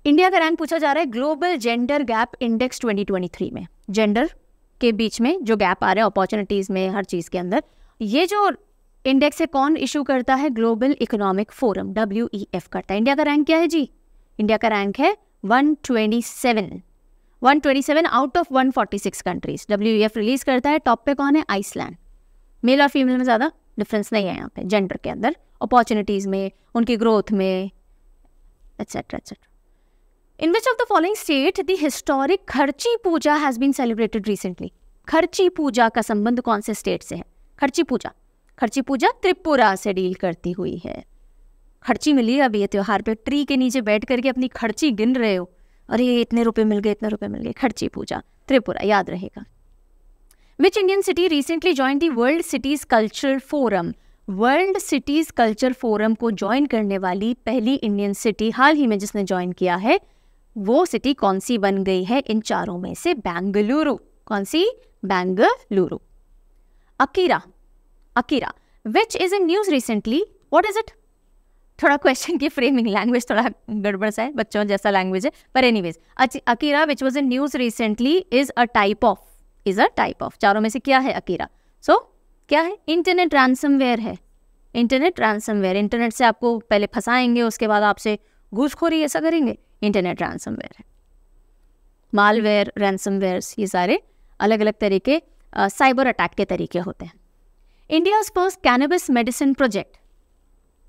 इंडिया का रैंक पूछा जा रहा है ग्लोबल जेंडर गैप इंडेक्स 2023 में जेंडर के बीच में जो गैप आ रहे हैं अपॉर्चुनिटीज़ में हर चीज़ के अंदर ये जो इंडेक्स है कौन इशू करता है ग्लोबल इकोनॉमिक फोरम डब्ल्यू करता है इंडिया का रैंक क्या है जी इंडिया का रैंक है 127 127 out of 146 countries W release करता है टॉप पे कौन है आइसलैंड मेल और फीमेल में ज़्यादा डिफरेंस नहीं है यहाँ पे जेंडर के अंदर अपॉर्चुनिटीज़ में उनकी ग्रोथ में etcetera etcetera In which of the following state the historic Kharchi Puja has been celebrated recently? खर्ची पूजा का संबंध कौन से स्टेट से है खर्ची पूजा खर्ची पूजा त्रिपुरा से डील करती हुई है खर्ची मिली अब ये त्यौहार पे ट्री के नीचे बैठ करके अपनी खर्ची गिन रहे हो अरे इतने रुपए मिल गए इतने रुपए मिल गए खर्ची पूजा त्रिपुरा याद रहेगा which Indian city recently join the world cities culture forum world cities culture forum को ज्वाइन करने वाली पहली इंडियन सिटी हाल ही में जिसने ज्वाइन किया है वो सिटी कौन सी बन गई है इन चारों में से बेंगलुरु कौन सी Bengaluru Akira Akira which is in news recently what is it थोड़ा क्वेश्चन की फ्रेमिंग लैंग्वेज थोड़ा गड़बड़ सा है बच्चों जैसा लैंग्वेज है पर वेज Akira which was in news recently is a type of is a type of चारों में से क्या है अकीरा सो so, क्या है इंटरनेट रैंसमवेयर है इंटरनेट रैंसमवेयर इंटरनेट से आपको पहले फंसाएंगे उसके बाद आपसे घूसखोरी ऐसा करेंगे इंटरनेट रैंसमवेयर है मालवेयर रैंसमवेयर्स ये सारे अलग अलग तरीके साइबर अटैक के तरीके होते हैं India's first cannabis medicine project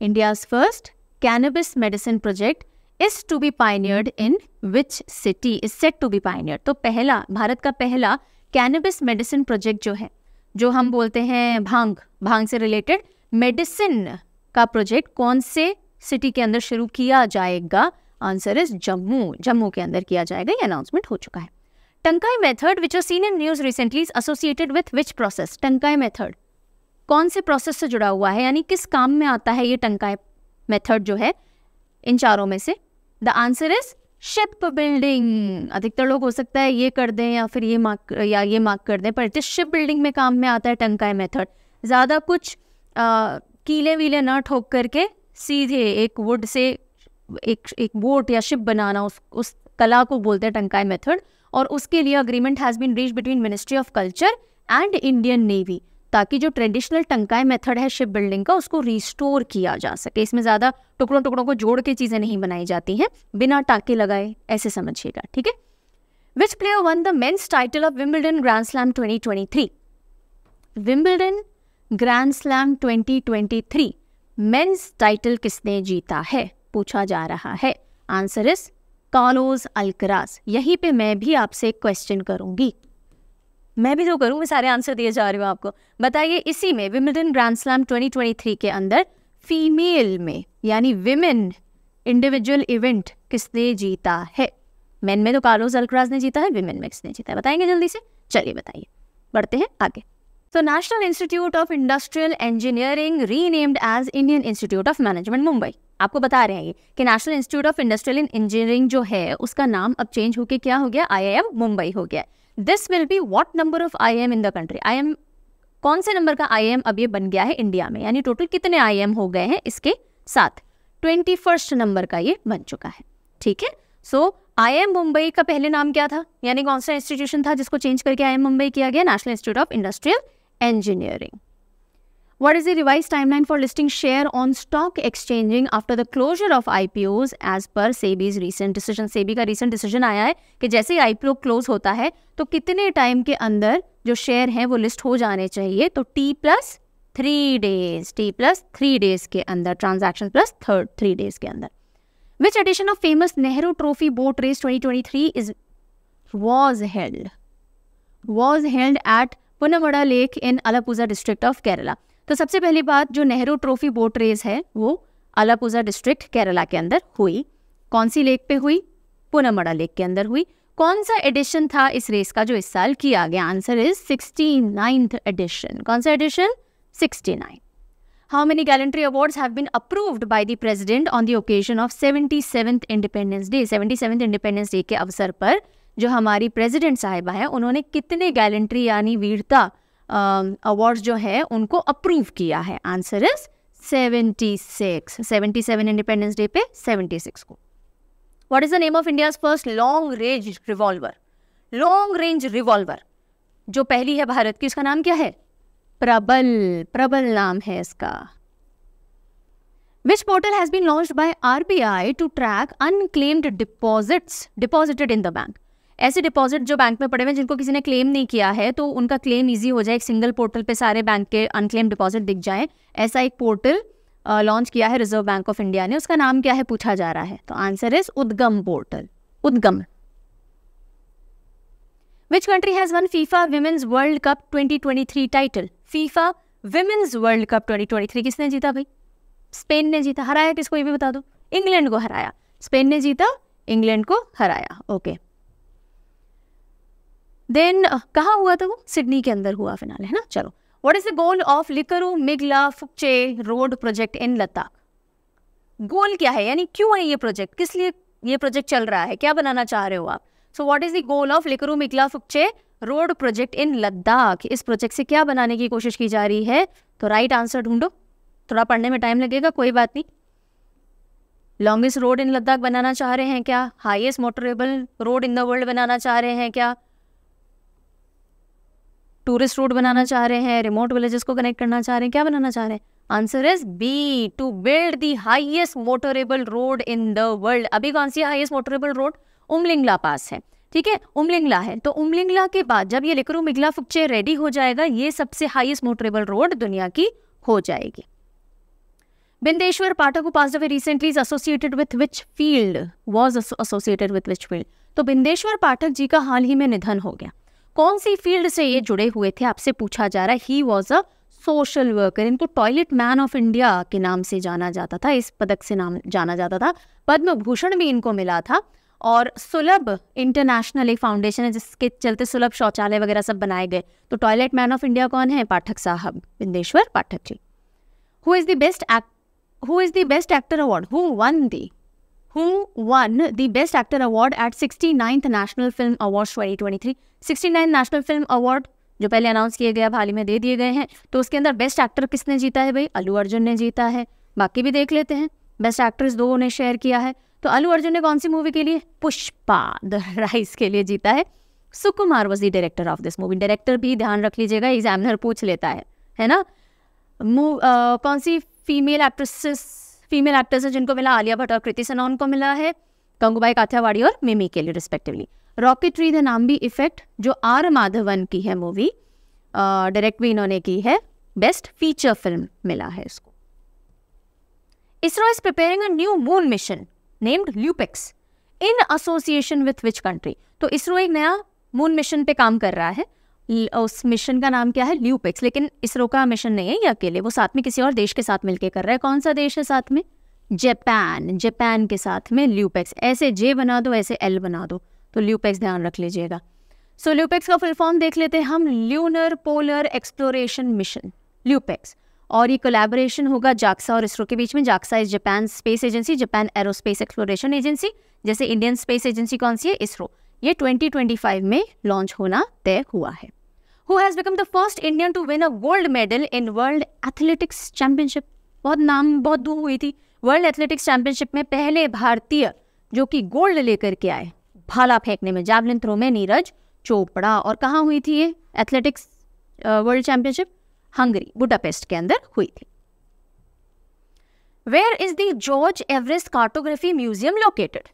India's first cannabis medicine project is to be pioneered in which city is set to be pioneered तो पहला भारत का पहला कैनबिस मेडिसिन प्रोजेक्ट जो है जो हम बोलते हैं भांग भांग से रिलेटेड मेडिसिन का प्रोजेक्ट कौन से सिटी के अंदर शुरू किया जाएगा आंसर इज जम्मू जम्मू के अंदर किया जाएगा ये अनाउंसमेंट हो चुका है Tankai method which are seen in news recently is associated with which process Tankai method कौन से प्रोसेस से जुड़ा हुआ है यानी किस काम में आता है ये टंकाई मेथड जो है इन चारों में से the answer is ship building अधिकतर लोग हो सकता है ये कर दें या फिर ये मार्क या ये मार्क कर दें पर इट इज शिप बिल्डिंग में काम में आता है टंकाई मेथड ज़्यादा कुछ आ, कीले वीले ना ठोक करके सीधे एक वुड से एक एक बोट या शिप बनाना उस उस कला को बोलते हैं टंकाई मेथड और उसके लिए agreement has been reach between ministry of culture and Indian navy ताकि जो ट्रेडिशनल टंकाई मेथड है शिप बिल्डिंग का उसको रिस्टोर किया जा सके इसमें ज़्यादा टुकड़ों टुकड़ों को जोड़ के चीज़ें नहीं बनाई जाती हैं बिना टाके लगाए ऐसे समझिएगा ठीक है which player won the men's title of Wimbledon grand slam twenty twenty three Wimbledon grand slam twenty twenty three men's title किसने जीता है पूछा जा रहा है आंसर इज कॉलोज अलकराज यहीं पे मैं भी आपसे क्वेश्चन करूंगी मैं भी जो तो करूँ मैं सारे आंसर दिए जा रहे हो आपको बताइए इसी में विमिडन ग्रैंड स्लैम 2023 के अंदर फीमेल में यानी विमेन इंडिविजुअल इवेंट किसने जीता है मेन में तो कार्लोस अल्क्राज ने जीता है विमेन में किसने जीता है बताएंगे जल्दी से चलिए बताइए बढ़ते हैं आगे तो national institute of industrial engineering renamed as Indian institute of management Mumbai आपको बता रहे हैं ये कि national institute of industrial and engineering जो है उसका नाम अब चेंज होकर क्या हो गया आई मुंबई हो गया this will be what number of I in the country I कौन से नंबर का आई अब ये बन गया है इंडिया में यानी टोटल कितने आई हो गए हैं इसके साथ ट्वेंटी फर्स्ट नंबर का ये बन चुका है ठीक है सो एम मुंबई का पहले नाम क्या था यानी कौन सा इंस्टीट्यूशन था जिसको चेंज करके एम मुंबई किया गया national institute of industrial engineering What is the revised timeline for listing share on stock exchanging after the closure of IPOs as per SEBI's recent decision? SEBI का recent decision आया है कि जैसे ही IPO close होता है तो कितने time के अंदर जो share हैं वो list हो जाने चाहिए तो T plus three days, T plus three days के अंदर transaction plus third three days के अंदर which edition of famous Nehru trophy boat race 2023 is was held was held at Punamada lake इन अलापूजा डिस्ट्रिक्ट ऑफ केरला तो सबसे पहली बात जो नेहरू ट्रॉफी बोट रेस है वो अलापुजा डिस्ट्रिक्ट केरला के अंदर हुई कौन सी लेक पे हुई पुनमड़ा लेक के अंदर हुई कौन सा एडिशन था इस रेस का जो इस साल किया गया आंसर इज सिक्सटी एडिशन कौन सा edition sixty nine How many gallantry awards have been approved by the president on the occasion of 77th Independence Day? 77th Independence Day के अवसर पर जो हमारी प्रेसिडेंट साहिबा हैं उन्होंने कितने गैलेंट्री यानी वीरता अवार्ड्स जो है उनको अप्रूव किया है आंसर इज 76 77 इंडिपेंडेंस डे पे 76 को what is the name of India first long range revolver long range revolver जो पहली है भारत की उसका नाम क्या है प्रबल प्रबल नाम है इसका Which portal has been launched by RBI to track unclaimed deposits deposited in the bank? ऐसे डिपॉजिट जो बैंक में पड़े हुए हैं जिनको किसी ने क्लेम नहीं किया है तो उनका क्लेम ईजी हो जाए एक सिंगल पोर्टल पे सारे बैंक के अनक्लेम डिपॉजिट दिख जाए ऐसा एक पोर्टल लॉन्च किया है रिजर्व बैंक ऑफ इंडिया ने उसका नाम क्या है पूछा जा रहा है तो answer is Udgam portal Udgam which country has won FIFA Women's world cup 2023 title FIFA Women's world cup 2023 किसने जीता भाई स्पेन ने जीता हराया किसको ये भी बता दो इंग्लैंड को हराया स्पेन ने जीता इंग्लैंड को हराया ओके okay. देन uh, कहाँ हुआ था वो सिडनी के अंदर हुआ फिलहाल है ना चलो what is the goal of Likaru Migla Fukche road project in Ladakh goal क्या है यानी क्यों है ये प्रोजेक्ट किस लिए ये प्रोजेक्ट चल रहा है क्या बनाना चाह रहे हो आप so what is the goal of Likaru Migla Fukche road project in Ladakh इस प्रोजेक्ट से क्या बनाने की कोशिश की जा रही है तो राइट आंसर ढूंढो थोड़ा पढ़ने में टाइम लगेगा कोई बात नहीं लॉन्गेस्ट रोड इन लद्दाख बनाना चाह रहे हैं क्या highest motorable road in the world बनाना चाह रहे हैं क्या टूरिस्ट रूट बनाना चाह रहे हैं रिमोट विलेजेस को कनेक्ट करना चाह रहे हैं क्या बनाना चाह रहे हैं answer is B to build the highest motorable road in the world अभी कौन सी highest motorable road Umlingla pass है ठीक है उमलिंगला है तो उमलिंगला के बाद जब ये लेकरू मिगला फुकचे रेडी हो जाएगा ये सबसे हाइएस्ट मोटरेबल रोड दुनिया की हो जाएगी Bindeshwar Pathak who pass away recently is associated with which field was associated with which field तो बिंदेश्वर पाठक जी का हाल ही में निधन हो गया कौन सी फील्ड से ये जुड़े हुए थे आपसे पूछा जा रहा है he was a social worker इनको टॉयलेट मैन ऑफ इंडिया के नाम से जाना जाता था इस पदक से नाम जाना जाता था पद्म भूषण भी इनको मिला था और सुलभ इंटरनेशनल एक फाउंडेशन है जिसके चलते सुलभ शौचालय वगैरह सब बनाए गए तो टॉयलेट मैन ऑफ इंडिया कौन है पाठक साहब Bindeshwar Pathak ji who is the best who is the best actor award who won the who won the Best Actor Award at 69th National Film Awards 2023. 69th National Film Award जो पहले अनाउंस किए गए अब हाल ही में दे दिए गए हैं तो उसके अंदर बेस्ट एक्टर किसने जीता है भाई अल्लू अर्जुन ने जीता है बाकी भी देख लेते हैं बेस्ट एक्ट्रेस दो ने शेयर किया है तो अल्लू अर्जुन ने कौन सी मूवी के लिए पुष्पा द राइस के लिए जीता है Sukumar was director of this movie director भी ध्यान रख लीजिएगा एग्जामिनर पूछ लेता है है ना मूव कौन सी फीमेल एक्ट्रेसेस फीमेल एक्टर्स हैं जिनको मिला आलिया भट्ट और कृति सनोन को मिला है गंगूबाई काथियावाड़ी और मिमी के लिए रिस्पेक्टिवली रॉकेटरी द नाम भी इफेक्ट जो आर माधवन की है मूवी डायरेक्ट भी इन्होंने की है बेस्ट फीचर फिल्म मिला है इसको ISRO is preparing a new moon mission named LUPEX in association with which country तो इसरो एक नया मून मिशन पे काम कर रहा है उस मिशन का नाम क्या है ल्यूपेक्स लेकिन इसरो का मिशन नहीं है ये अकेले वो साथ में किसी और देश के साथ मिलकर कर रहा है कौन सा देश है साथ में जापान जापान के साथ में ल्यूपेक्स ऐसे जे बना दो ऐसे एल बना दो तो ल्यूपेक्स ध्यान रख लीजिएगा सो ल्यूपेक्स का फुल फॉर्म देख लेते हैं हम lunar polar exploration mission LUPEX और ये कोलेबोरेशन होगा जाक्सा और इसरो के बीच में JAXA is Japan space agency Japan aerospace exploration agency जैसे इंडियन स्पेस एजेंसी कौन सी है इसरो ये 2025 में लॉन्च होना तय हुआ है who has become the first Indian to win a world medal in world athletics championship बहुत नाम बहुत दूर हुई थी वर्ल्ड एथलेटिक्स चैंपियनशिप में पहले भारतीय जो कि गोल्ड लेकर के आए भाला फेंकने में जैवलिन थ्रो में नीरज चोपड़ा और कहाँ हुई थी ये athletics world championship Hungary Budapest के अंदर हुई थी where is the George Everest cartography museum located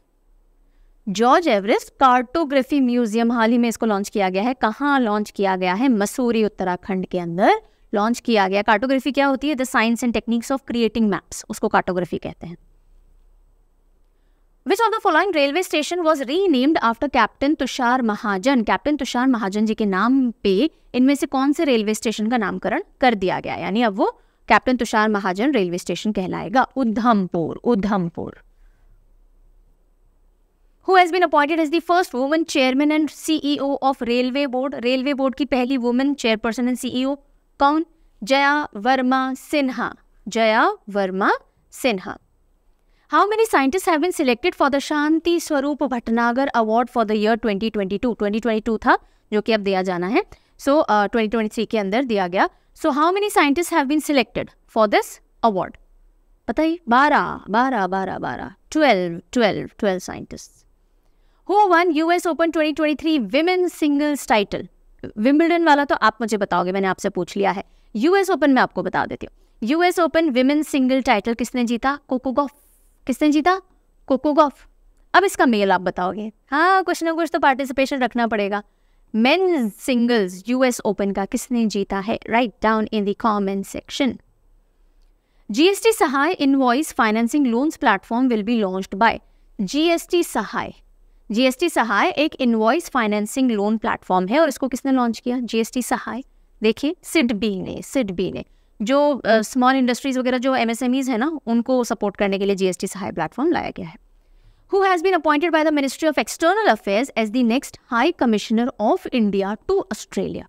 George Everest cartography museum हाल ही में इसको लॉन्च किया गया है कहाँ लॉन्च किया गया है मसूरी उत्तराखंड के अंदर लॉन्च किया गया कार्टोग्राफी क्या होती है the science and techniques of creating maps उसको कार्टोग्राफी कहते हैं which of the following railway station was renamed after captain Tushar Mahajan captain Tushar Mahajan ji के नाम पे इनमें से कौन से रेलवे स्टेशन का नामकरण कर दिया गया यानी अब वो captain Tushar Mahajan railway station कहलाएगा Udhampur Udhampur who has been appointed as the first woman chairman and CEO of railway board railway board की पहली वुमन चेयरपर्सन एंड सीईओ कौन Jaya Verma Sinha Jaya Verma Sinha how many scientists have been selected for the Shanti Swarup Bhatnagar award for the year 2022 2022 था जो कि अब दिया जाना है सो so, uh, 2023 के अंदर दिया गया so how many scientists have been selected for this award बताइए बारह बारह बारह बारह twelve twelve twelve scientists who won US open 2023 women singles title Wimbledon वाला तो आप मुझे बताओगे मैंने आपसे पूछ लिया है यूएस ओपन में आपको बता देती हूँ US open women single title किसने जीता कोकोगॉफ किसने जीता कोकोगॉफ अब इसका मेल आप बताओगे हाँ कुछ ना कुछ तो पार्टिसिपेशन रखना पड़ेगा मेन सिंगल्स यूएस ओपन का किसने जीता है write down in the comment section GST Sahay invoice financing loans platform will be launched by GST Sahay GST Sahay एक इनवॉइस फाइनेंसिंग लोन प्लेटफॉर्म है और इसको किसने लॉन्च किया जीएसटी सहाय देखिए सिड बी ने सिड बी ने जो स्मॉल इंडस्ट्रीज वगैरह जो एमएसएमईज है ना उनको सपोर्ट करने के लिए जीएसटी सहाय प्लेटफॉर्म लाया गया है who has been appointed by the ministry of external affairs as the next high commissioner of India to Australia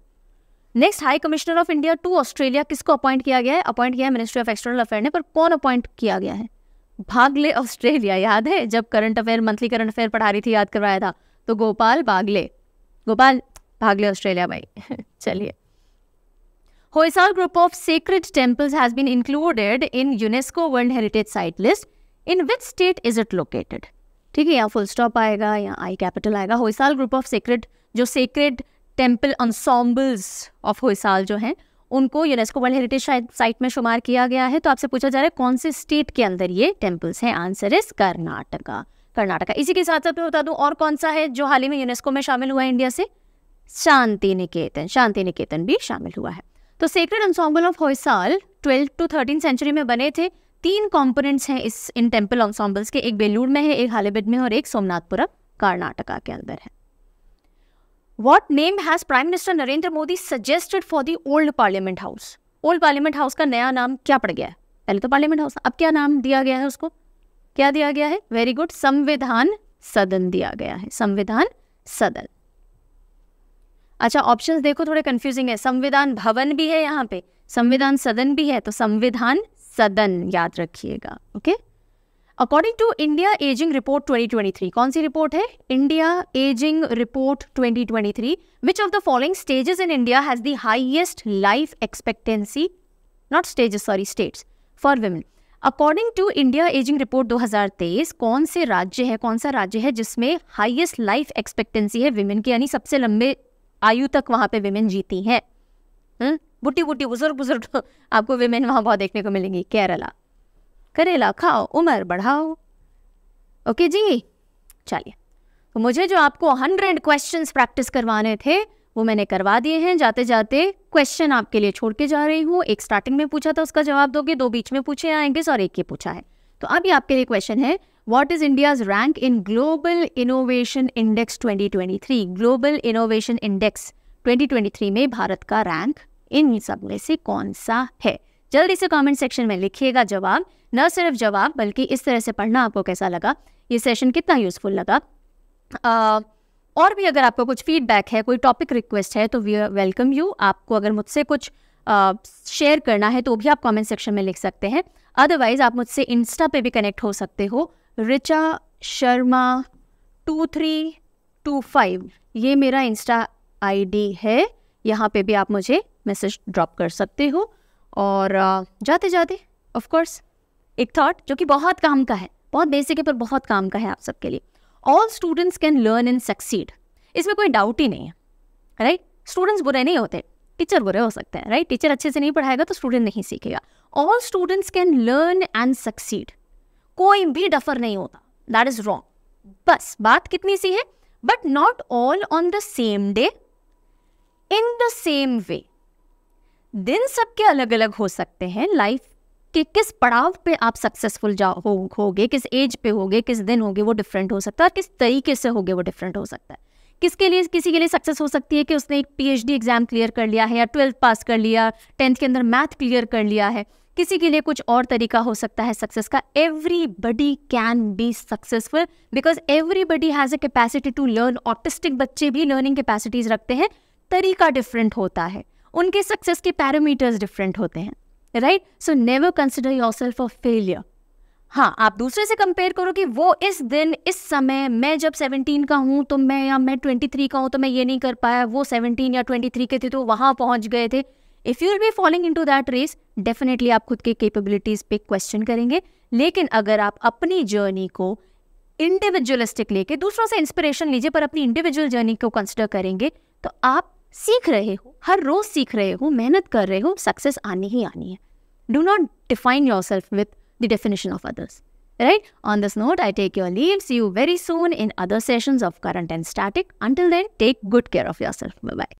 next high commissioner of India to Australia किसको अपॉइंट किया गया है अपॉइंट किया है मिनिस्ट्री ऑफ एक्सटर्नल अफेयर ने पर कौन अपॉइंट किया गया है भागले ऑस्ट्रेलिया याद है जब current affair monthly current affair पढ़ा रही थी याद करवाया था तो गोपाल बागले गोपाल भागले ऑस्ट्रेलिया भाई चलिए Hoysal group of secret temples has been included in UNESCO world heritage site list in which state is it located ठीक है यहाँ फुल स्टॉप आएगा यहाँ आई कैपिटल आएगा होयसाल ग्रुप ऑफ सीक्रेट जो secret temple ensembles of Hoysala जो हैं उनको यूनेस्को वर्ल्ड हेरिटेज साइट में शुमार किया गया है तो आपसे पूछा जा रहा है कौन से स्टेट के अंदर ये टेम्पल्स हैं आंसर इज कर्नाटका कर्नाटका इसी के साथ साथ मैं बता दूं और कौन सा है जो हाल ही में यूनेस्को में शामिल हुआ है इंडिया से शांति निकेतन शांति निकेतन भी शामिल हुआ है तो sacred ensemble of Hoysala twelfth to thirteen century में बने थे तीन कॉम्पोनेंट्स हैं इस इन टेम्पल ऑनसॉम्बल्स के एक बेलूर में है एक हालिबेड में और एक सोमनाथपुरम कर्नाटका के अंदर है what name has prime minister Narendra Modi suggested for the old parliament house old parliament house का नया नाम क्या पड़ गया है पहले तो पार्लियामेंट हाउस अब क्या नाम दिया गया है उसको क्या दिया गया है वेरी गुड संविधान सदन दिया गया है संविधान सदन अच्छा ऑप्शंस देखो थोड़े कंफ्यूजिंग है संविधान भवन भी है यहाँ पे संविधान सदन भी है तो संविधान सदन याद रखिएगा okay okay? According to India ageing report 2023 कौन सी रिपोर्ट है India ageing report 2023 twenty which of the following stages in India has the highest life expectancy not stages sorry states for women according to India ageing report 2023 कौन से राज्य है कौन सा राज्य है जिसमें हाइएस्ट लाइफ एक्सपेक्टेंसी है विमेन की यानी सबसे लंबे आयु तक वहां पे विमेन जीती हैं हम्म? बुटी बुटी बुजुर्ग बुजुर्ग आपको विमेन वहां बहुत देखने को मिलेंगी केरला करेला खाओ उम्र बढ़ाओ ओके जी चलिए तो मुझे जो आपको हंड्रेड क्वेश्चन प्रैक्टिस करवाने थे वो मैंने करवा दिए हैं जाते जाते क्वेश्चन आपके लिए छोड़ के जा रही हूँ एक स्टार्टिंग में पूछा था उसका जवाब दोगे दो बीच में पूछे आएंगे और एक ये पूछा है तो अब आपके लिए क्वेश्चन है what is India's rank in global innovation index 2023 global innovation index 2023 में भारत का रैंक इन सब में से कौन सा है जल्दी से कमेंट सेक्शन में लिखिएगा जवाब न सिर्फ जवाब बल्कि इस तरह से पढ़ना आपको कैसा लगा ये सेशन कितना यूज़फुल लगा आ, और भी अगर आपको कुछ फीडबैक है कोई टॉपिक रिक्वेस्ट है तो वी वेलकम यू आपको अगर मुझसे कुछ शेयर करना है तो भी आप कमेंट सेक्शन में लिख सकते हैं अदरवाइज आप मुझसे इंस्टा पे भी कनेक्ट हो सकते हो Richa Sharma two three two five ये मेरा इंस्टा आईडी है यहाँ पे भी आप मुझे मैसेज ड्रॉप कर सकते हो और जाते जाते ऑफकोर्स एक थाट जो कि बहुत काम का है बहुत बेसिक है पर बहुत काम का है आप सबके लिए all students can learn and succeed इसमें कोई डाउट ही नहीं है राइट right? स्टूडेंट्स बुरे नहीं होते टीचर बुरे हो सकते हैं राइट टीचर अच्छे से नहीं पढ़ाएगा तो स्टूडेंट नहीं सीखेगा all students can learn and succeed कोई भी डफर नहीं होता दैट इज रॉन्ग बस बात कितनी सी है but not all on the same day in the same way दिन सबके अलग अलग हो सकते हैं लाइफ के किस पड़ाव पे आप सक्सेसफुल जाओ हो होगे किस एज पे होगे किस दिन होगे वो डिफरेंट हो सकता है और किस तरीके से होगे वो डिफरेंट हो सकता है किसके लिए किसी के लिए सक्सेस हो सकती है कि उसने एक पीएचडी एग्जाम क्लियर कर लिया है या ट्वेल्थ पास कर लिया टेंथ के अंदर मैथ क्लियर कर लिया है किसी के लिए कुछ और तरीका हो सकता है सक्सेस का everybody can be successful because everybody has a capacity to learn autistic बच्चे भी लर्निंग कैपेसिटीज रखते हैं तरीका डिफरेंट होता है उनके सक्सेस के पैरामीटर्स डिफरेंट होते हैं right so never consider yourself a failure हाँ आप दूसरे से कंपेयर करो कि वो इस दिन इस समय मैं जब 17 का हूँ तो मैं या मैं 23 का हूँ तो मैं ये नहीं कर पाया वो 17 या 23 के थे तो वहाँ पहुँच गए थे if you will be following into that race definitely आप खुद के कैपेबिलिटीज़ पे क्वेश्चन करेंगे लेकिन अगर आप अपनी जर्नी को इंडिविजुअलिस्टिक लेके दूसरों से इंस्पिरेशन लीजिए पर अपनी इंडिविजुअल जर्नी को कंसिडर करेंगे तो आप सीख रहे हो हर रोज सीख रहे हो मेहनत कर रहे हो सक्सेस आनी ही आनी है do not define yourself with the definition of others right on this note I take your leave see you very soon in other session of current and starting until then take good care of yourself bye